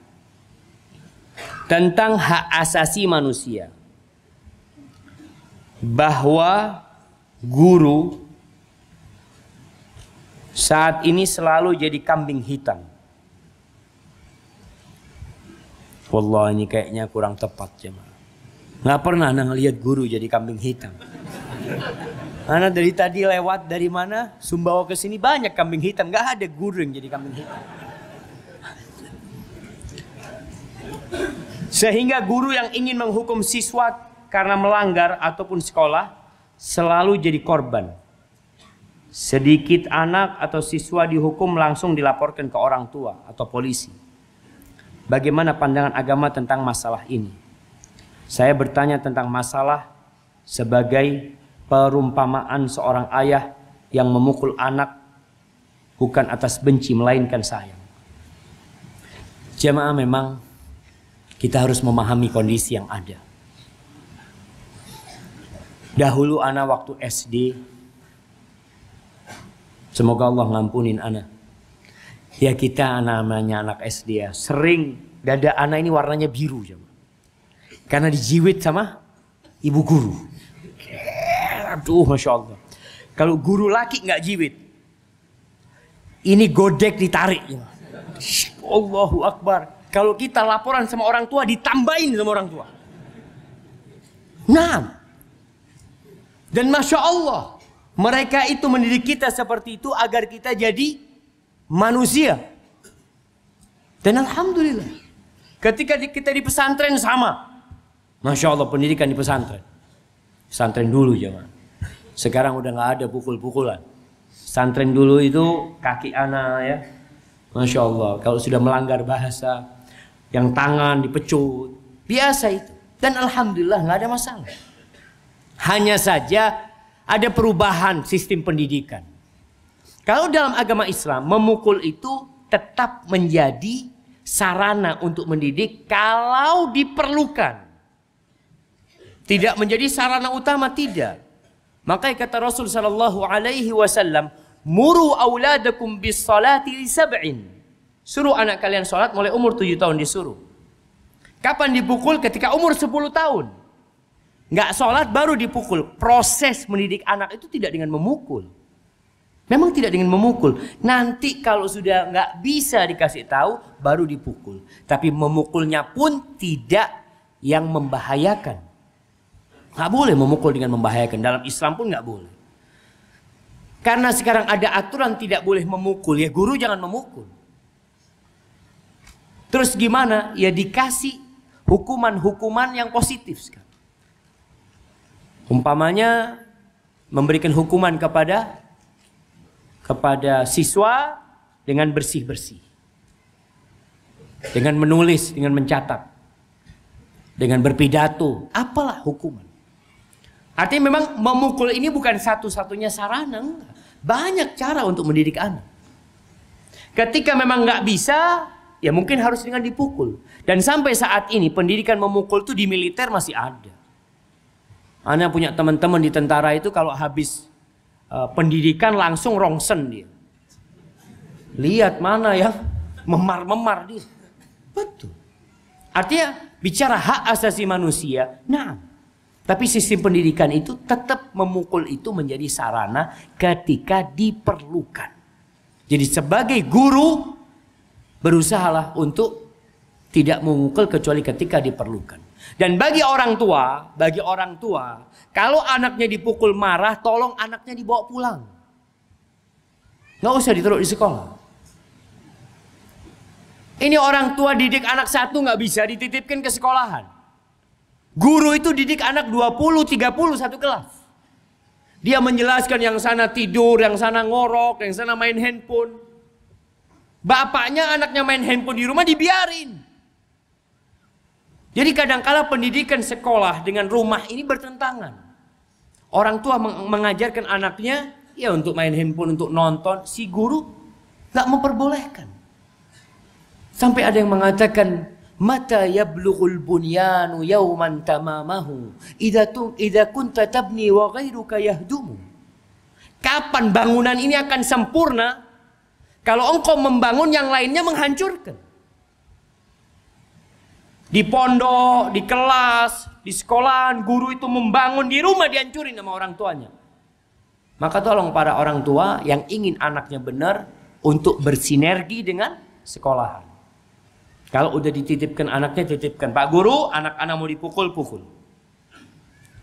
tentang hak asasi manusia bahwa guru saat ini selalu jadi kambing hitam. Wallah ini kayaknya kurang tepat jemaah. Nggak pernah anak ngelihat guru jadi kambing hitam. Anak dari tadi lewat dari mana Sumbawa ke sini banyak kambing hitam, nggak ada guru yang jadi kambing hitam. Sehingga guru yang ingin menghukum siswa karena melanggar ataupun sekolah selalu jadi korban. Sedikit anak atau siswa dihukum langsung dilaporkan ke orang tua atau polisi. Bagaimana pandangan agama tentang masalah ini? Saya bertanya tentang masalah sebagai perumpamaan seorang ayah yang memukul anak bukan atas benci melainkan sayang. Jemaah memang kita harus memahami kondisi yang ada. Dahulu ana waktu SD Semoga Allah ngampunin ana Ya kita namanya anak SD ya Sering dada ana ini warnanya biru Karena dijiwit sama ibu guru Aduh Masya Allah Kalau guru laki nggak jiwit Ini godek ditarik jama. Allahu Akbar Kalau kita laporan sama orang tua ditambahin sama orang tua Nah dan Masya Allah, mereka itu mendidik kita seperti itu agar kita jadi manusia. Dan Alhamdulillah, ketika kita di pesantren sama. Masya Allah pendidikan di pesantren. Pesantren dulu ya man. Sekarang udah nggak ada pukul-pukulan. Pesantren dulu itu kaki anak ya. Masya Allah, kalau sudah melanggar bahasa, yang tangan dipecut, biasa itu. Dan Alhamdulillah nggak ada masalah. Hanya saja ada perubahan sistem pendidikan. Kalau dalam agama Islam memukul itu tetap menjadi sarana untuk mendidik kalau diperlukan. Tidak menjadi sarana utama tidak. Maka kata Rasul sallallahu alaihi wasallam, "Muru auladakum bis salati sab'in." Suruh anak kalian salat mulai umur 7 tahun disuruh. Kapan dipukul? Ketika umur 10 tahun nggak sholat baru dipukul. Proses mendidik anak itu tidak dengan memukul. Memang tidak dengan memukul. Nanti kalau sudah nggak bisa dikasih tahu, baru dipukul. Tapi memukulnya pun tidak yang membahayakan. Nggak boleh memukul dengan membahayakan. Dalam Islam pun nggak boleh. Karena sekarang ada aturan tidak boleh memukul. Ya guru jangan memukul. Terus gimana? Ya dikasih hukuman-hukuman yang positif sekarang. Umpamanya memberikan hukuman kepada kepada siswa dengan bersih-bersih. Dengan menulis, dengan mencatat. Dengan berpidato, apalah hukuman. Artinya memang memukul ini bukan satu-satunya sarana. Banyak cara untuk mendidik anak. Ketika memang nggak bisa, ya mungkin harus dengan dipukul. Dan sampai saat ini pendidikan memukul itu di militer masih ada. Anda punya teman-teman di tentara itu kalau habis uh, pendidikan langsung rongsen dia. Lihat mana ya, memar-memar dia. Betul. Artinya bicara hak asasi manusia, nah. Tapi sistem pendidikan itu tetap memukul itu menjadi sarana ketika diperlukan. Jadi sebagai guru berusahalah untuk tidak memukul kecuali ketika diperlukan. Dan bagi orang tua, bagi orang tua, kalau anaknya dipukul marah, tolong anaknya dibawa pulang. Gak usah ditaruh di sekolah. Ini orang tua didik anak satu nggak bisa dititipkan ke sekolahan. Guru itu didik anak 20, 30 satu kelas. Dia menjelaskan yang sana tidur, yang sana ngorok, yang sana main handphone. Bapaknya anaknya main handphone di rumah dibiarin. Jadi kadangkala pendidikan sekolah dengan rumah ini bertentangan. Orang tua mengajarkan anaknya ya untuk main handphone, untuk nonton. Si guru nggak memperbolehkan. Sampai ada yang mengatakan mata yablughul bunyanu yauman tamamahu idza idza kunta tabni wa ghairuka yahdumu. Kapan bangunan ini akan sempurna kalau engkau membangun yang lainnya menghancurkan? Di pondok, di kelas, di sekolah, guru itu membangun di rumah dihancurin sama orang tuanya. Maka tolong para orang tua yang ingin anaknya benar untuk bersinergi dengan sekolahan. Kalau udah dititipkan anaknya, titipkan. Pak guru, anak anak mau dipukul, pukul.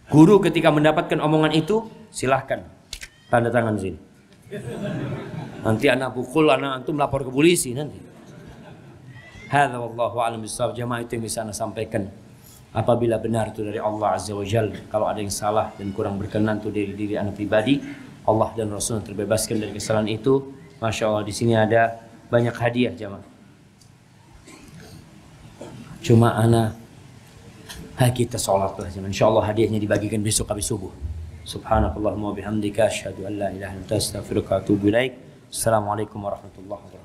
Guru ketika mendapatkan omongan itu, silahkan. Tanda tangan sini. Nanti anak pukul, anak antum lapor ke polisi nanti. Hadza wallahu a'lam bissawab. Jamaah itu yang bisa Anda sampaikan. Apabila benar itu dari Allah Azza wa Jal. Kalau ada yang salah dan kurang berkenan itu dari diri Anda pribadi, Allah dan Rasul terbebaskan dari kesalahan itu. Masya Allah di sini ada banyak hadiah jamaah. Cuma anak kita sholat lah jamaah. Insya Allah hadiahnya dibagikan besok habis subuh. Subhanakallahumma bihamdika asyhadu an la ilaha illa anta astaghfiruka wa atubu ilaik. Assalamualaikum warahmatullahi wabarakatuh.